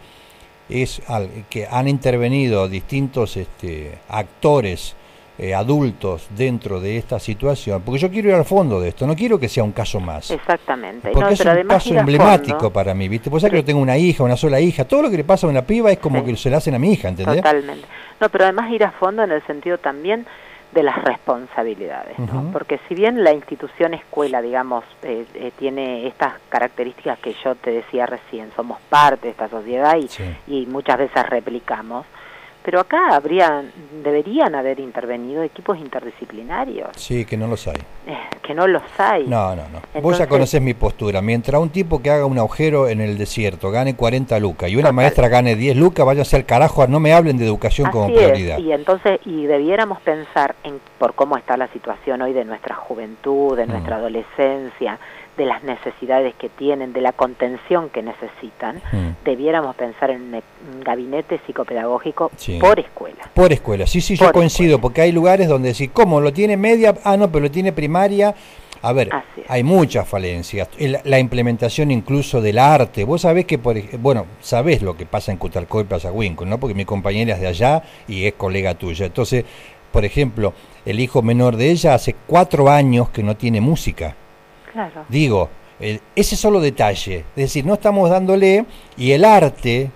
es al, que han intervenido distintos este, actores eh, adultos dentro de esta situación, porque yo quiero ir al fondo de esto, no quiero que sea un caso más. Exactamente. Porque es un caso emblemático para mí, ¿viste? Pues que yo tengo una hija, una sola hija, todo lo que le pasa a una piba es como que se le hacen a mi hija, ¿entendés? Totalmente. No, pero además ir a fondo en el sentido también de las responsabilidades, porque si bien la institución escuela, digamos, eh, eh, tiene estas características que yo te decía recién, somos parte de esta sociedad y muchas veces replicamos, pero acá habrían, deberían haber intervenido equipos interdisciplinarios. Sí, que no los hay. que no los hay. No, no, no. Vos ya conocés mi postura. Mientras un tipo que haga un agujero en el desierto gane 40 lucas y una maestra gane 10 lucas, vaya a ser carajo, no me hablen de educación como prioridad. Es. Y entonces, y debiéramos pensar en por cómo está la situación hoy de nuestra juventud, de mm. nuestra adolescencia, de las necesidades que tienen, de la contención que necesitan, mm. debiéramos pensar en un gabinete psicopedagógico por escuela. Por escuela, sí, sí, yo coincido, porque hay lugares donde decir, ¿cómo? ¿Lo tiene media? Ah, no, pero lo tiene primaria. A ver, hay muchas falencias. la implementación incluso del arte. Vos sabés que, por, bueno, sabés lo que pasa en Cutalcó y Winco, ¿no? Porque mi compañera es de allá y es colega tuya. Entonces, por ejemplo, el hijo menor de ella hace cuatro años que no tiene música. Digo, ese solo detalle, es decir, no estamos dándole, y el arte,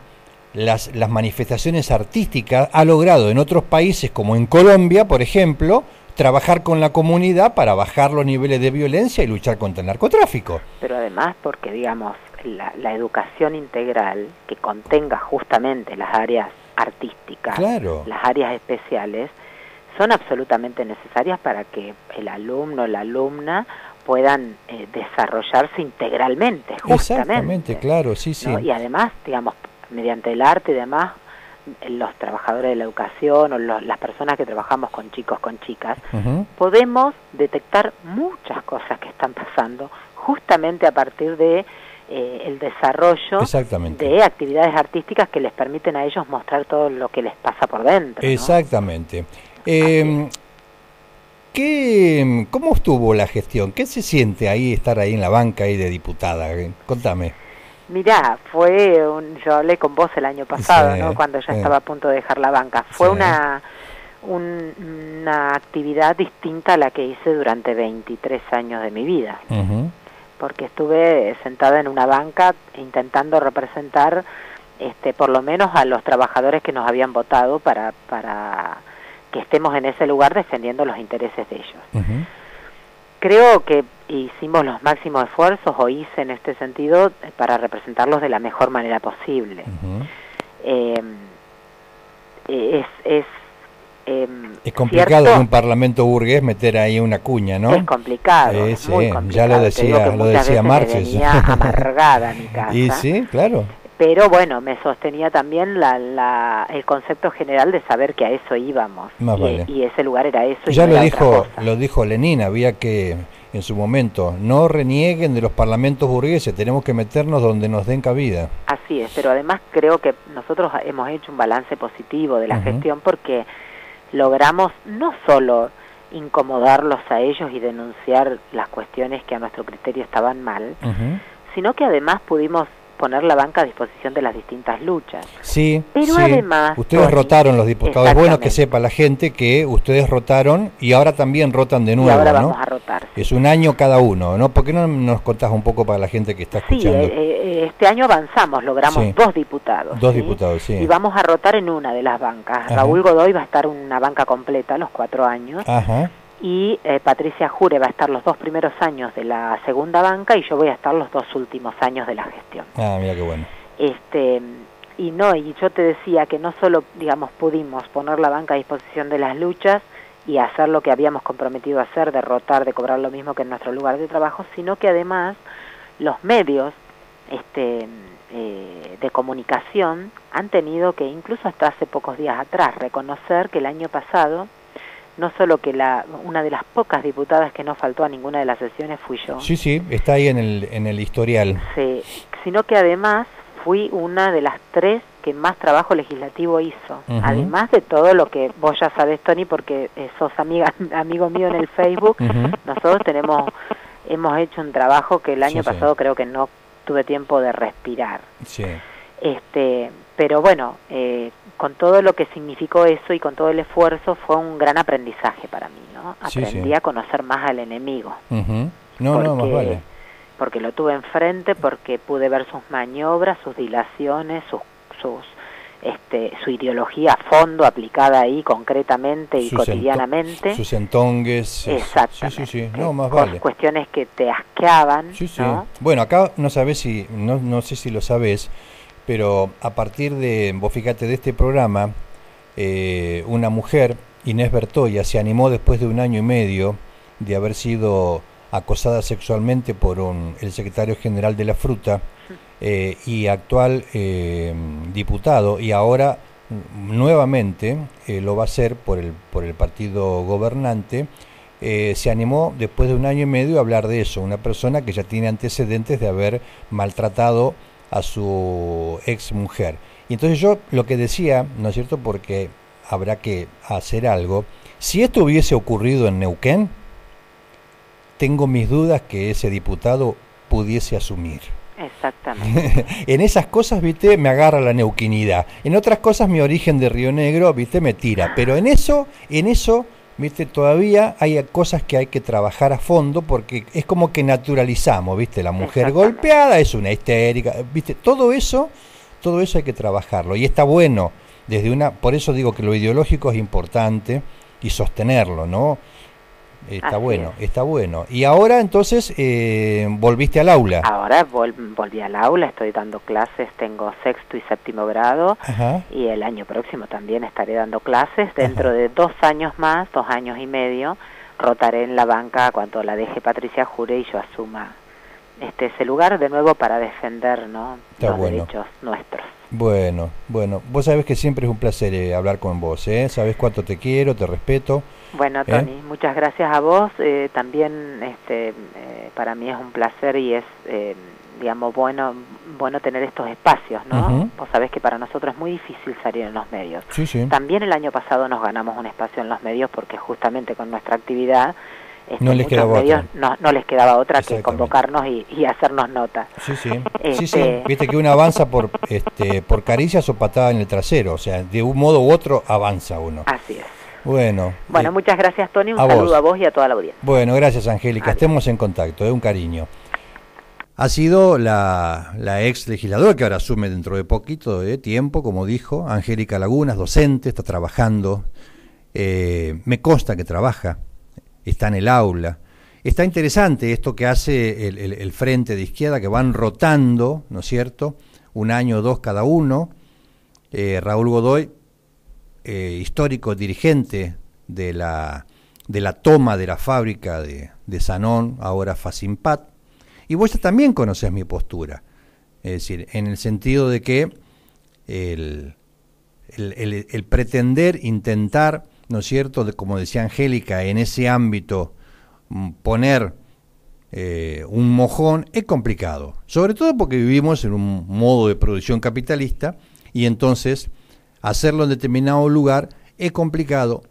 las, manifestaciones artísticas, ha logrado en otros países, como en Colombia, por ejemplo, trabajar con la comunidad para bajar los niveles de violencia y luchar contra el narcotráfico. Pero además porque, digamos, la, educación integral que contenga justamente las áreas artísticas, las áreas especiales, son absolutamente necesarias para que el alumno, la alumna puedan eh, desarrollarse integralmente, justamente. Exactamente, claro, sí, sí. Y además, digamos, mediante el arte y demás, los trabajadores de la educación o las personas que trabajamos con chicos, con chicas, podemos detectar muchas cosas que están pasando justamente a partir de eh, el desarrollo de actividades artísticas que les permiten a ellos mostrar todo lo que les pasa por dentro. Exactamente. ¿Qué, ¿Cómo estuvo la gestión? ¿Qué se siente ahí estar ahí en la banca ahí de diputada? Eh, contame. Mirá, fue yo hablé con vos el año pasado, ¿no? cuando ya estaba a punto de dejar la banca. Fue una, una actividad distinta a la que hice durante 23 años de mi vida, porque estuve sentada en una banca intentando representar este, por lo menos a los trabajadores que nos habían votado para... para que estemos en ese lugar defendiendo los intereses de ellos. Creo que hicimos los máximos esfuerzos, o hice en este sentido, para representarlos de la mejor manera posible. Em, em, es, complicado en un parlamento burgués meter ahí una cuña, ¿no? Es complicado. Ya lo decía, lo decía amargada mi casa. Y sí, claro pero bueno, me sostenía también el concepto general de saber que a eso íbamos. Y, ese lugar era eso. Ya lo, dijo, Lenín, había que, en su momento, no renieguen de los parlamentos burgueses, tenemos que meternos donde nos den cabida. Así es, pero además creo que nosotros hemos hecho un balance positivo de la gestión porque logramos no solo incomodarlos a ellos y denunciar las cuestiones que a nuestro criterio estaban mal, sino que además pudimos poner la banca a disposición de las distintas luchas. Sí, pero además... Ustedes rotaron los diputados, es bueno que sepa la gente que ustedes rotaron y ahora también rotan de nuevo. ahora vamos a rotar. Es un año cada uno, ¿no? ¿Por qué no nos contás un poco para la gente que está eh, escuchando? Sí, eh, este año avanzamos, logramos dos diputados. Dos diputados, sí. Y vamos a rotar en una de las bancas. Raúl Godoy va a estar una banca completa los cuatro años. Ajá y eh, Patricia Jure va a estar los dos primeros años de la segunda banca y yo voy a estar los dos últimos años de la gestión. Ah, mira qué bueno. Este, y no, y yo te decía que no solo, digamos, pudimos poner la banca a disposición de las luchas y hacer lo que habíamos comprometido a hacer, derrotar, de cobrar lo mismo que en nuestro lugar de trabajo, sino que además los medios este, eh, de comunicación han tenido que, incluso hasta hace pocos días atrás, reconocer que el año pasado no solo que la, una de las pocas diputadas que no faltó a ninguna de las sesiones fui yo. Sí, sí, está ahí en el, en el historial. Sí, sino que además fui una de las tres que más trabajo legislativo hizo, además de todo lo que vos ya sabes Tony, porque eh, sos amiga, amigo mío en el Facebook, nosotros tenemos, hemos hecho un trabajo que el año pasado creo que no tuve tiempo de respirar. Sí. Este, pero bueno, eh, con todo lo que significó eso y con todo el esfuerzo fue un gran aprendizaje para mí, ¿no? Aprendí a conocer más al enemigo. No, no, más vale. Porque lo tuve enfrente, porque pude ver sus maniobras, sus dilaciones, sus, este, su ideología a fondo aplicada ahí concretamente y cotidianamente. sus entongues. exacto, Sí, sí, sí. No, eh, más vale. Cuestiones que te asqueaban. Sí, sí. Bueno, acá no sabes si, no, no sé si lo sabes, pero a partir de, vos fíjate, de este programa, eh, una mujer, Inés Bertoya, se animó después de un año y medio de haber sido acosada sexualmente por un, el secretario general de la Fruta eh, y actual eh, diputado, y ahora nuevamente lo va a hacer por el, por el partido gobernante. se animó después de un año y medio a hablar de eso, una persona que ya tiene antecedentes de haber maltratado a su ex mujer. Y entonces yo lo que decía, ¿no es cierto? Porque habrá que hacer algo. Si esto hubiese ocurrido en Neuquén, tengo mis dudas que ese diputado pudiese asumir. Exactamente. en esas cosas, viste, me agarra la neuquinidad. En otras cosas, mi origen de Río Negro, viste, me tira. Pero en eso, en eso ¿viste? Todavía hay cosas que hay que trabajar a fondo porque es como que naturalizamos, ¿viste? La mujer golpeada es una histérica, ¿viste? Todo eso, todo eso hay que trabajarlo y está bueno desde una, por eso digo que lo ideológico es importante y sostenerlo, ¿no? Está bueno, está bueno. Y ahora entonces eh, volviste al aula. Ahora volví al aula, estoy dando clases, tengo sexto y séptimo grado y el año próximo también estaré dando clases. Dentro de dos años más, dos años y medio, rotaré en la banca cuando la deje Patricia Jure y yo asuma este ese lugar de nuevo para defender ¿no? los derechos nuestros. Bueno, bueno, vos sabés que siempre es un placer eh, hablar con vos, ¿eh? Sabés cuánto te quiero, te respeto. Bueno, ¿Eh? Tony, muchas gracias a vos. Eh, también este, eh, para mí es un placer y es, digamos, bueno, bueno tener estos espacios, ¿no? Vos sabés que para nosotros es muy difícil salir en los medios. También el año pasado nos ganamos un espacio en los medios porque justamente con nuestra actividad este, no, les quedaba otra. No, les quedaba otra que convocarnos y, hacernos notas Sí, sí. sí, este, Viste que uno avanza por, este, por caricias o patada en el trasero, o sea, de un modo u otro avanza uno. Así es. Bueno. Bueno, eh, muchas gracias Tony, un saludo a vos y a toda la audiencia. Bueno, gracias Angélica, estemos en contacto, es eh, un cariño. Ha sido la, la, ex legisladora que ahora asume dentro de poquito de eh, tiempo, como dijo, Angélica Lagunas, docente, está trabajando, me consta que trabaja, está en el aula. Está interesante esto que hace el, el frente de izquierda, que van rotando, ¿no es cierto? Un año o dos cada uno. Raúl Godoy eh, histórico dirigente de la, de la toma de la fábrica de, Sanón, ahora Facimpat, y vos también conocés mi postura, es decir, en el sentido de que el, pretender, intentar, ¿no es cierto?, como decía Angélica, en ese ámbito mm, poner eh, un mojón es complicado, sobre todo porque vivimos en un modo de producción capitalista y entonces Hacerlo en determinado lugar es complicado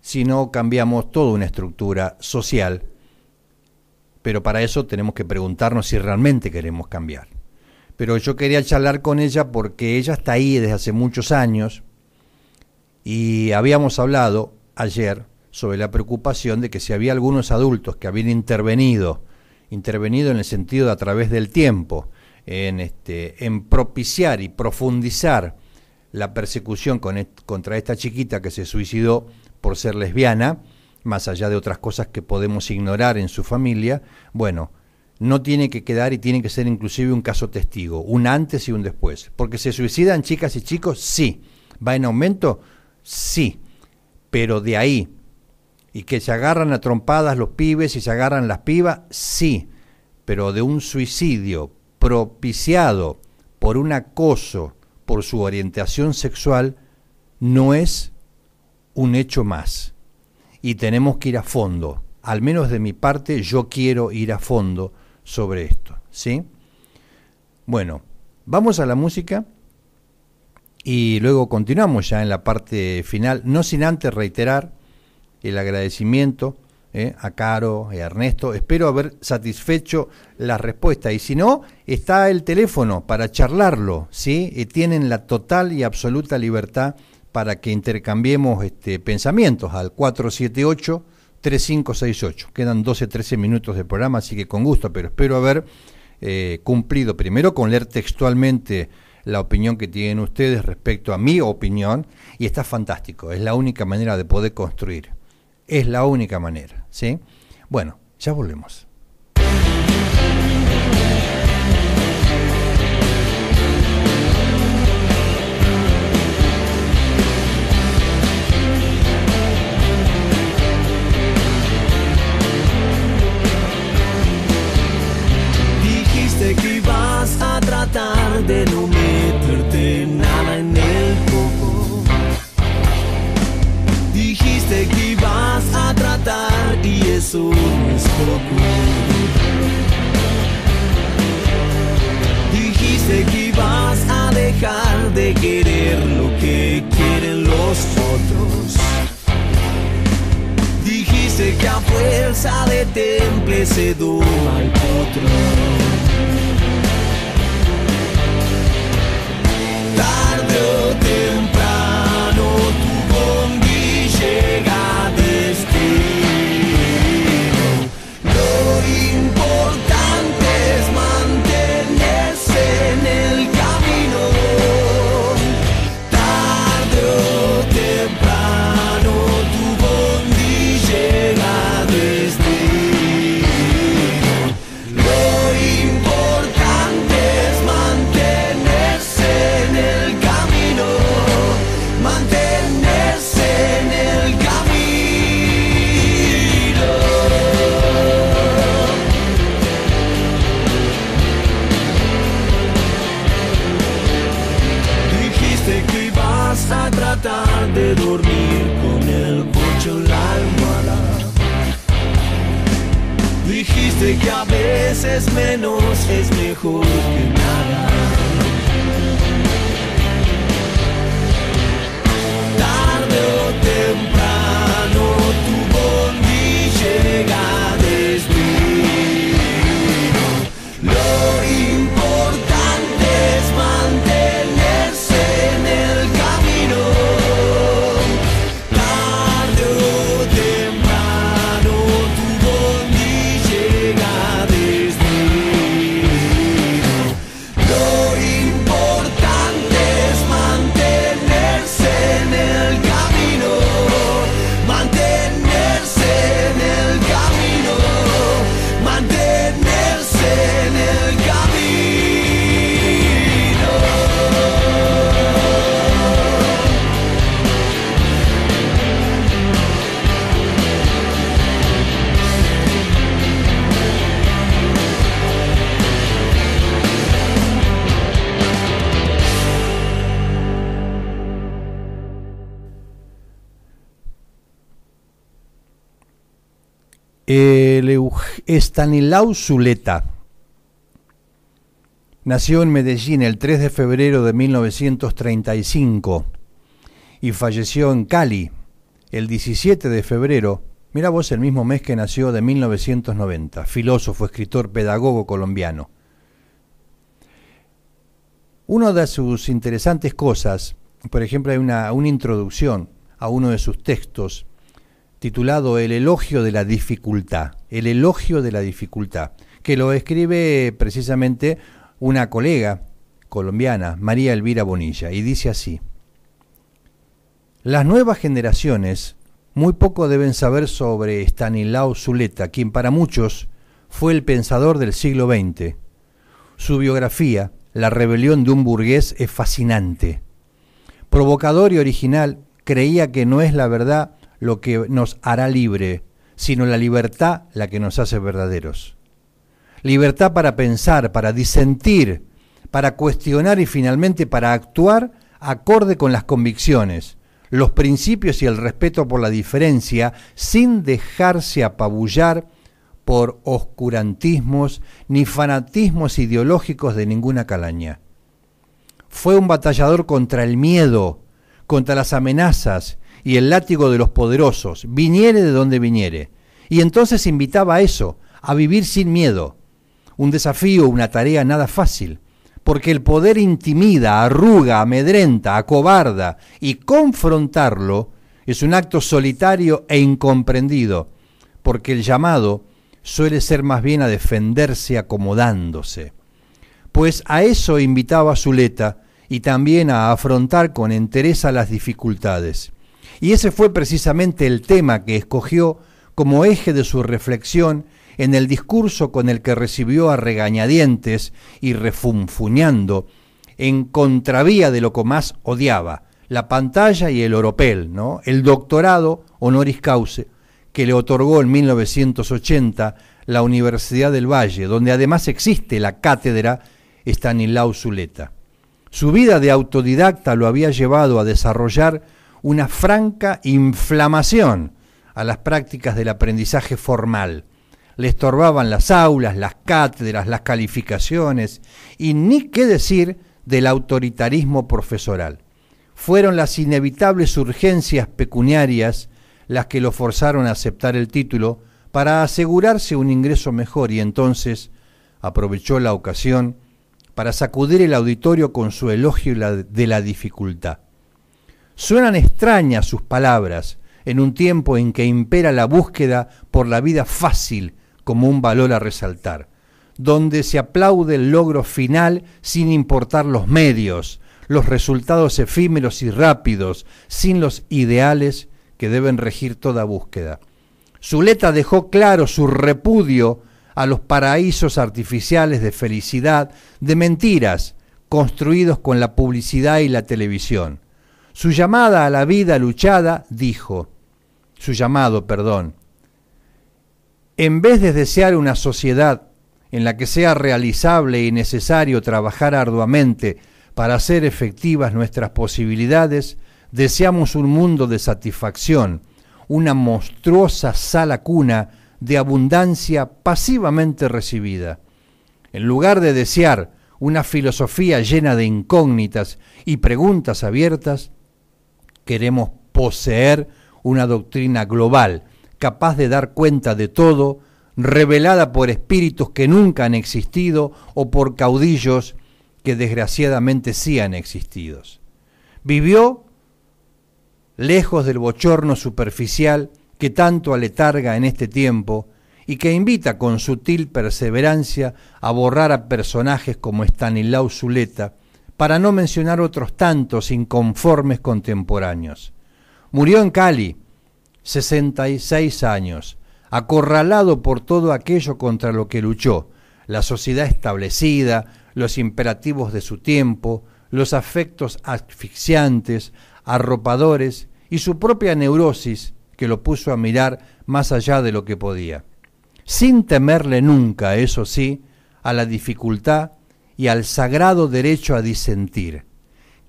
si no cambiamos toda una estructura social, pero para eso tenemos que preguntarnos si realmente queremos cambiar. Pero yo quería charlar con ella porque ella está ahí desde hace muchos años y habíamos hablado ayer sobre la preocupación de que si había algunos adultos que habían intervenido, intervenido en el sentido de a través del tiempo, en, este, en propiciar y profundizar la persecución contra esta chiquita que se suicidó por ser lesbiana, más allá de otras cosas que podemos ignorar en su familia, bueno, no tiene que quedar y tiene que ser inclusive un caso testigo, un antes y un después. Porque se suicidan chicas y chicos, sí. ¿Va en aumento? Sí. Pero de ahí, y que se agarran a trompadas los pibes y se agarran las pibas, sí. Pero de un suicidio propiciado por un acoso, por su orientación sexual no es un hecho más. Y tenemos que ir a fondo. Al menos de mi parte, yo quiero ir a fondo sobre esto. ¿Sí? Bueno, vamos a la música y luego continuamos ya en la parte final, no sin antes reiterar el agradecimiento ¿eh? a Caro y a Ernesto. Espero haber satisfecho la respuesta. Y si no, está el teléfono para charlarlo, ¿sí? Y tienen la total y absoluta libertad para que intercambiemos este, pensamientos al 478 3568. Quedan 12, 13 minutos de programa, así que con gusto, pero espero haber eh, cumplido primero con leer textualmente la opinión que tienen ustedes respecto a mi opinión y está fantástico, es la única manera de poder construir, es la única manera. ¿sí? Bueno, ya volvemos. Dijiste que ibas a tratar de no Dijiste que ibas a dejar de querer lo que quieren los otros. Dijiste que a fuerza de temple se doma al otro. es menos es mejor. Estanislao Zuleta. Nació en Medellín el 3 de febrero de 1935 y falleció en Cali el 17 de febrero, mira vos, el mismo mes que nació de 1990, filósofo, escritor, pedagogo colombiano. Una de sus interesantes cosas, por ejemplo, hay una, una introducción a uno de sus textos titulado El elogio de la dificultad, el elogio de la dificultad, que lo escribe precisamente una colega colombiana, María Elvira Bonilla, y dice así, las nuevas generaciones muy poco deben saber sobre Stanislao Zuleta, quien para muchos fue el pensador del siglo XX. Su biografía, La rebelión de un burgués, es fascinante. Provocador y original, creía que no es la verdad lo que nos hará libre, sino la libertad la que nos hace verdaderos. Libertad para pensar, para disentir, para cuestionar y finalmente para actuar acorde con las convicciones, los principios y el respeto por la diferencia sin dejarse apabullar por oscurantismos ni fanatismos ideológicos de ninguna calaña. Fue un batallador contra el miedo, contra las amenazas y el látigo de los poderosos, viniere de donde viniere. Y entonces invitaba a eso, a vivir sin miedo. Un desafío, una tarea nada fácil, porque el poder intimida, arruga, amedrenta, acobarda, y confrontarlo es un acto solitario e incomprendido, porque el llamado suele ser más bien a defenderse acomodándose. Pues a eso invitaba Zuleta y también a afrontar con entereza las dificultades. Y ese fue precisamente el tema que escogió como eje de su reflexión en el discurso con el que recibió a regañadientes y refunfuñando, en contravía de lo que más odiaba, la pantalla y el oropel, ¿no? el doctorado honoris causa que le otorgó en 1980 la Universidad del Valle, donde además existe la cátedra Estanislao Zuleta. Su vida de autodidacta lo había llevado a desarrollar una franca inflamación a las prácticas del aprendizaje formal. Le estorbaban las aulas, las cátedras, las calificaciones y ni qué decir del autoritarismo profesoral. Fueron las inevitables urgencias pecuniarias las que lo forzaron a aceptar el título para asegurarse un ingreso mejor y entonces aprovechó la ocasión para sacudir el auditorio con su elogio de la dificultad. Suenan extrañas sus palabras en un tiempo en que impera la búsqueda por la vida fácil como un valor a resaltar, donde se aplaude el logro final sin importar los medios, los resultados efímeros y rápidos, sin los ideales que deben regir toda búsqueda. Zuleta dejó claro su repudio a los paraísos artificiales de felicidad, de mentiras, construidos con la publicidad y la televisión. Su llamada a la vida luchada dijo, su llamado, perdón, en vez de desear una sociedad en la que sea realizable y necesario trabajar arduamente para hacer efectivas nuestras posibilidades, deseamos un mundo de satisfacción, una monstruosa sala cuna de abundancia pasivamente recibida. En lugar de desear una filosofía llena de incógnitas y preguntas abiertas, queremos poseer una doctrina global, capaz de dar cuenta de todo, revelada por espíritus que nunca han existido o por caudillos que desgraciadamente sí han existido. Vivió lejos del bochorno superficial que tanto aletarga en este tiempo y que invita con sutil perseverancia a borrar a personajes como Stanilau Zuleta, para no mencionar otros tantos inconformes contemporáneos. Murió en Cali, 66 años, acorralado por todo aquello contra lo que luchó, la sociedad establecida, los imperativos de su tiempo, los afectos asfixiantes, arropadores y su propia neurosis que lo puso a mirar más allá de lo que podía, sin temerle nunca, eso sí, a la dificultad y al sagrado derecho a disentir.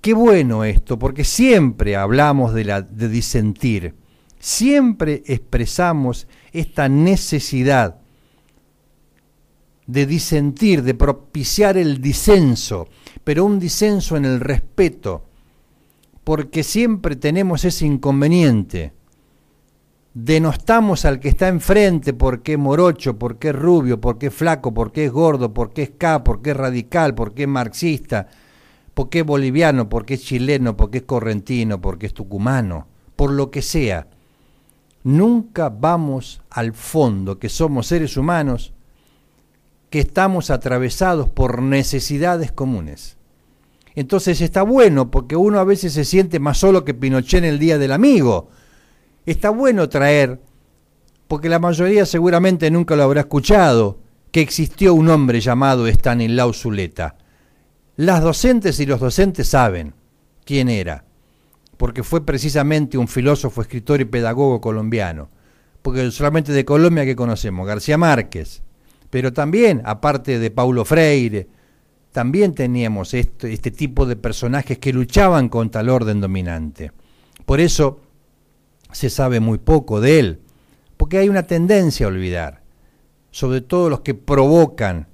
Qué bueno esto, porque siempre hablamos de, disentir, siempre expresamos esta necesidad de disentir, de propiciar el disenso, pero un disenso en el respeto, porque siempre tenemos ese inconveniente denostamos al que está enfrente porque es morocho, porque es rubio, porque es flaco, porque es gordo, porque es K, porque es radical, porque es marxista, porque es boliviano, porque es chileno, porque es correntino, porque es tucumano, por lo que sea. Nunca vamos al fondo, que somos seres humanos, que estamos atravesados por necesidades comunes. Entonces está bueno porque uno a veces se siente más solo que Pinochet en el Día del Amigo, está bueno traer, porque la mayoría seguramente nunca lo habrá escuchado, que existió un hombre llamado Stanislao Zuleta. Las docentes y los docentes saben quién era, porque fue precisamente un filósofo, escritor y pedagogo colombiano, porque solamente de Colombia que conocemos, García Márquez, pero también, aparte de Paulo Freire, también teníamos este, este tipo de personajes que luchaban contra el orden dominante. Por eso, se sabe muy poco de él, porque hay una tendencia a olvidar, sobre todo los que provocan,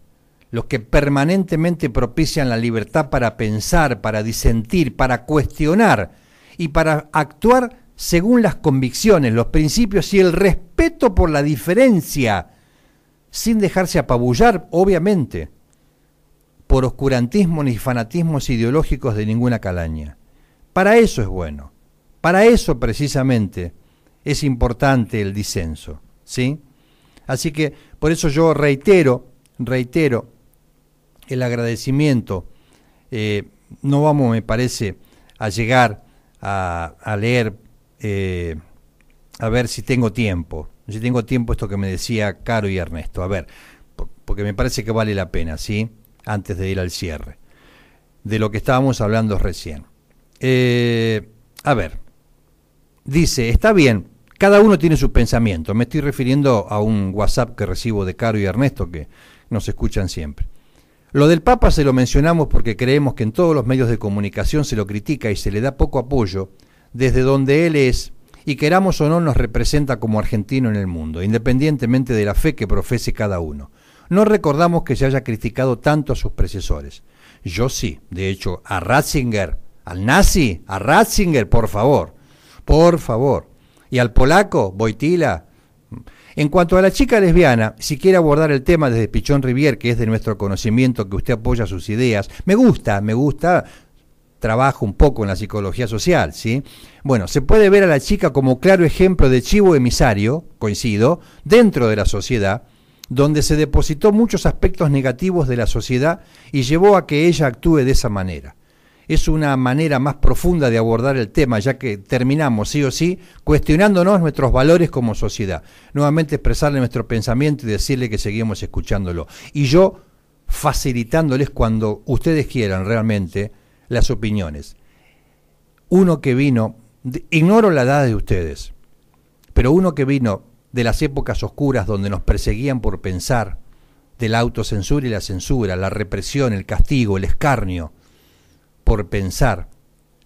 los que permanentemente propician la libertad para pensar, para disentir, para cuestionar y para actuar según las convicciones, los principios y el respeto por la diferencia, sin dejarse apabullar, obviamente, por oscurantismo ni fanatismos ideológicos de ninguna calaña. Para eso es bueno. Para eso precisamente es importante el disenso, ¿sí? Así que por eso yo reitero, reitero el agradecimiento. Eh, no vamos, me parece, a llegar a, leer, eh, a ver si tengo tiempo. Si tengo tiempo, esto que me decía Caro y Ernesto. A ver, porque me parece que vale la pena, ¿sí? Antes de ir al cierre. De lo que estábamos hablando recién. Eh, a ver, dice, está bien, cada uno tiene su pensamiento. Me estoy refiriendo a un WhatsApp que recibo de Caro y Ernesto que nos escuchan siempre. Lo del Papa se lo mencionamos porque creemos que en todos los medios de comunicación se lo critica y se le da poco apoyo desde donde él es y queramos o no nos representa como argentino en el mundo, independientemente de la fe que profese cada uno. No recordamos que se haya criticado tanto a sus precesores Yo sí, de hecho, a Ratzinger, al nazi, a Ratzinger, por favor. Por favor. Y al polaco, Boitila. En cuanto a la chica lesbiana, si quiere abordar el tema desde Pichón Rivier, que es de nuestro conocimiento, que usted apoya sus ideas, me gusta, me gusta, trabajo un poco en la psicología social, ¿sí? Bueno, se puede ver a la chica como claro ejemplo de chivo emisario, coincido, dentro de la sociedad, donde se depositó muchos aspectos negativos de la sociedad y llevó a que ella actúe de esa manera es una manera más profunda de abordar el tema, ya que terminamos, sí o sí, cuestionándonos nuestros valores como sociedad. Nuevamente expresarle nuestro pensamiento y decirle que seguimos escuchándolo. Y yo facilitándoles cuando ustedes quieran realmente las opiniones. Uno que vino, ignoro la edad de ustedes, pero uno que vino de las épocas oscuras donde nos perseguían por pensar, de la autocensura y la censura, la represión, el castigo, el escarnio, por pensar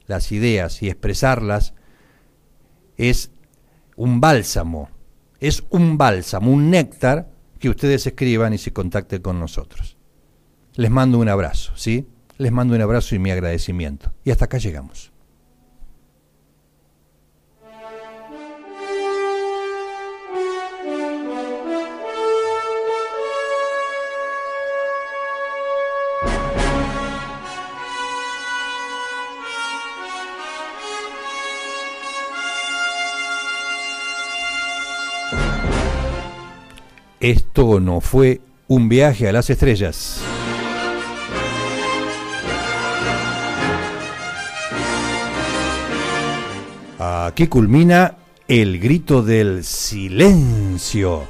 las ideas y expresarlas es un bálsamo, es un bálsamo, un néctar que ustedes escriban y se contacten con nosotros. Les mando un abrazo, ¿sí? Les mando un abrazo y mi agradecimiento. Y hasta acá llegamos. Esto no fue un viaje a las estrellas. Aquí culmina el grito del silencio.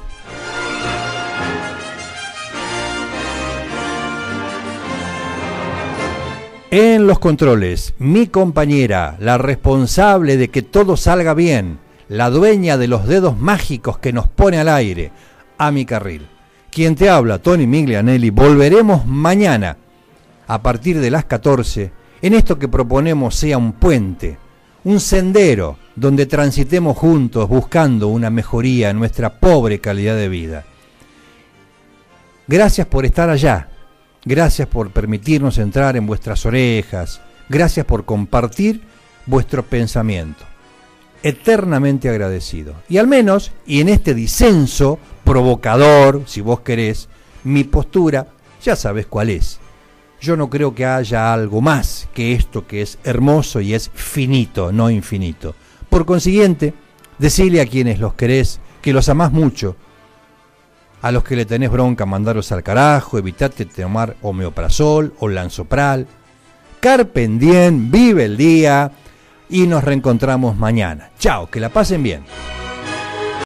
En los controles, mi compañera, la responsable de que todo salga bien, la dueña de los dedos mágicos que nos pone al aire, a mi carril. Quien te habla, Tony Miglianelli, volveremos mañana a partir de las 14 en esto que proponemos sea un puente, un sendero donde transitemos juntos buscando una mejoría en nuestra pobre calidad de vida. Gracias por estar allá, gracias por permitirnos entrar en vuestras orejas, gracias por compartir vuestro pensamiento. Eternamente agradecido. Y al menos, y en este disenso, provocador, si vos querés, mi postura, ya sabes cuál es. Yo no creo que haya algo más que esto que es hermoso y es finito, no infinito. Por consiguiente, decile a quienes los querés que los amás mucho. A los que le tenés bronca, mandaros al carajo, evitate tomar homeoprazol o lanzopral. Carpen vive el día y nos reencontramos mañana. Chao, que la pasen bien.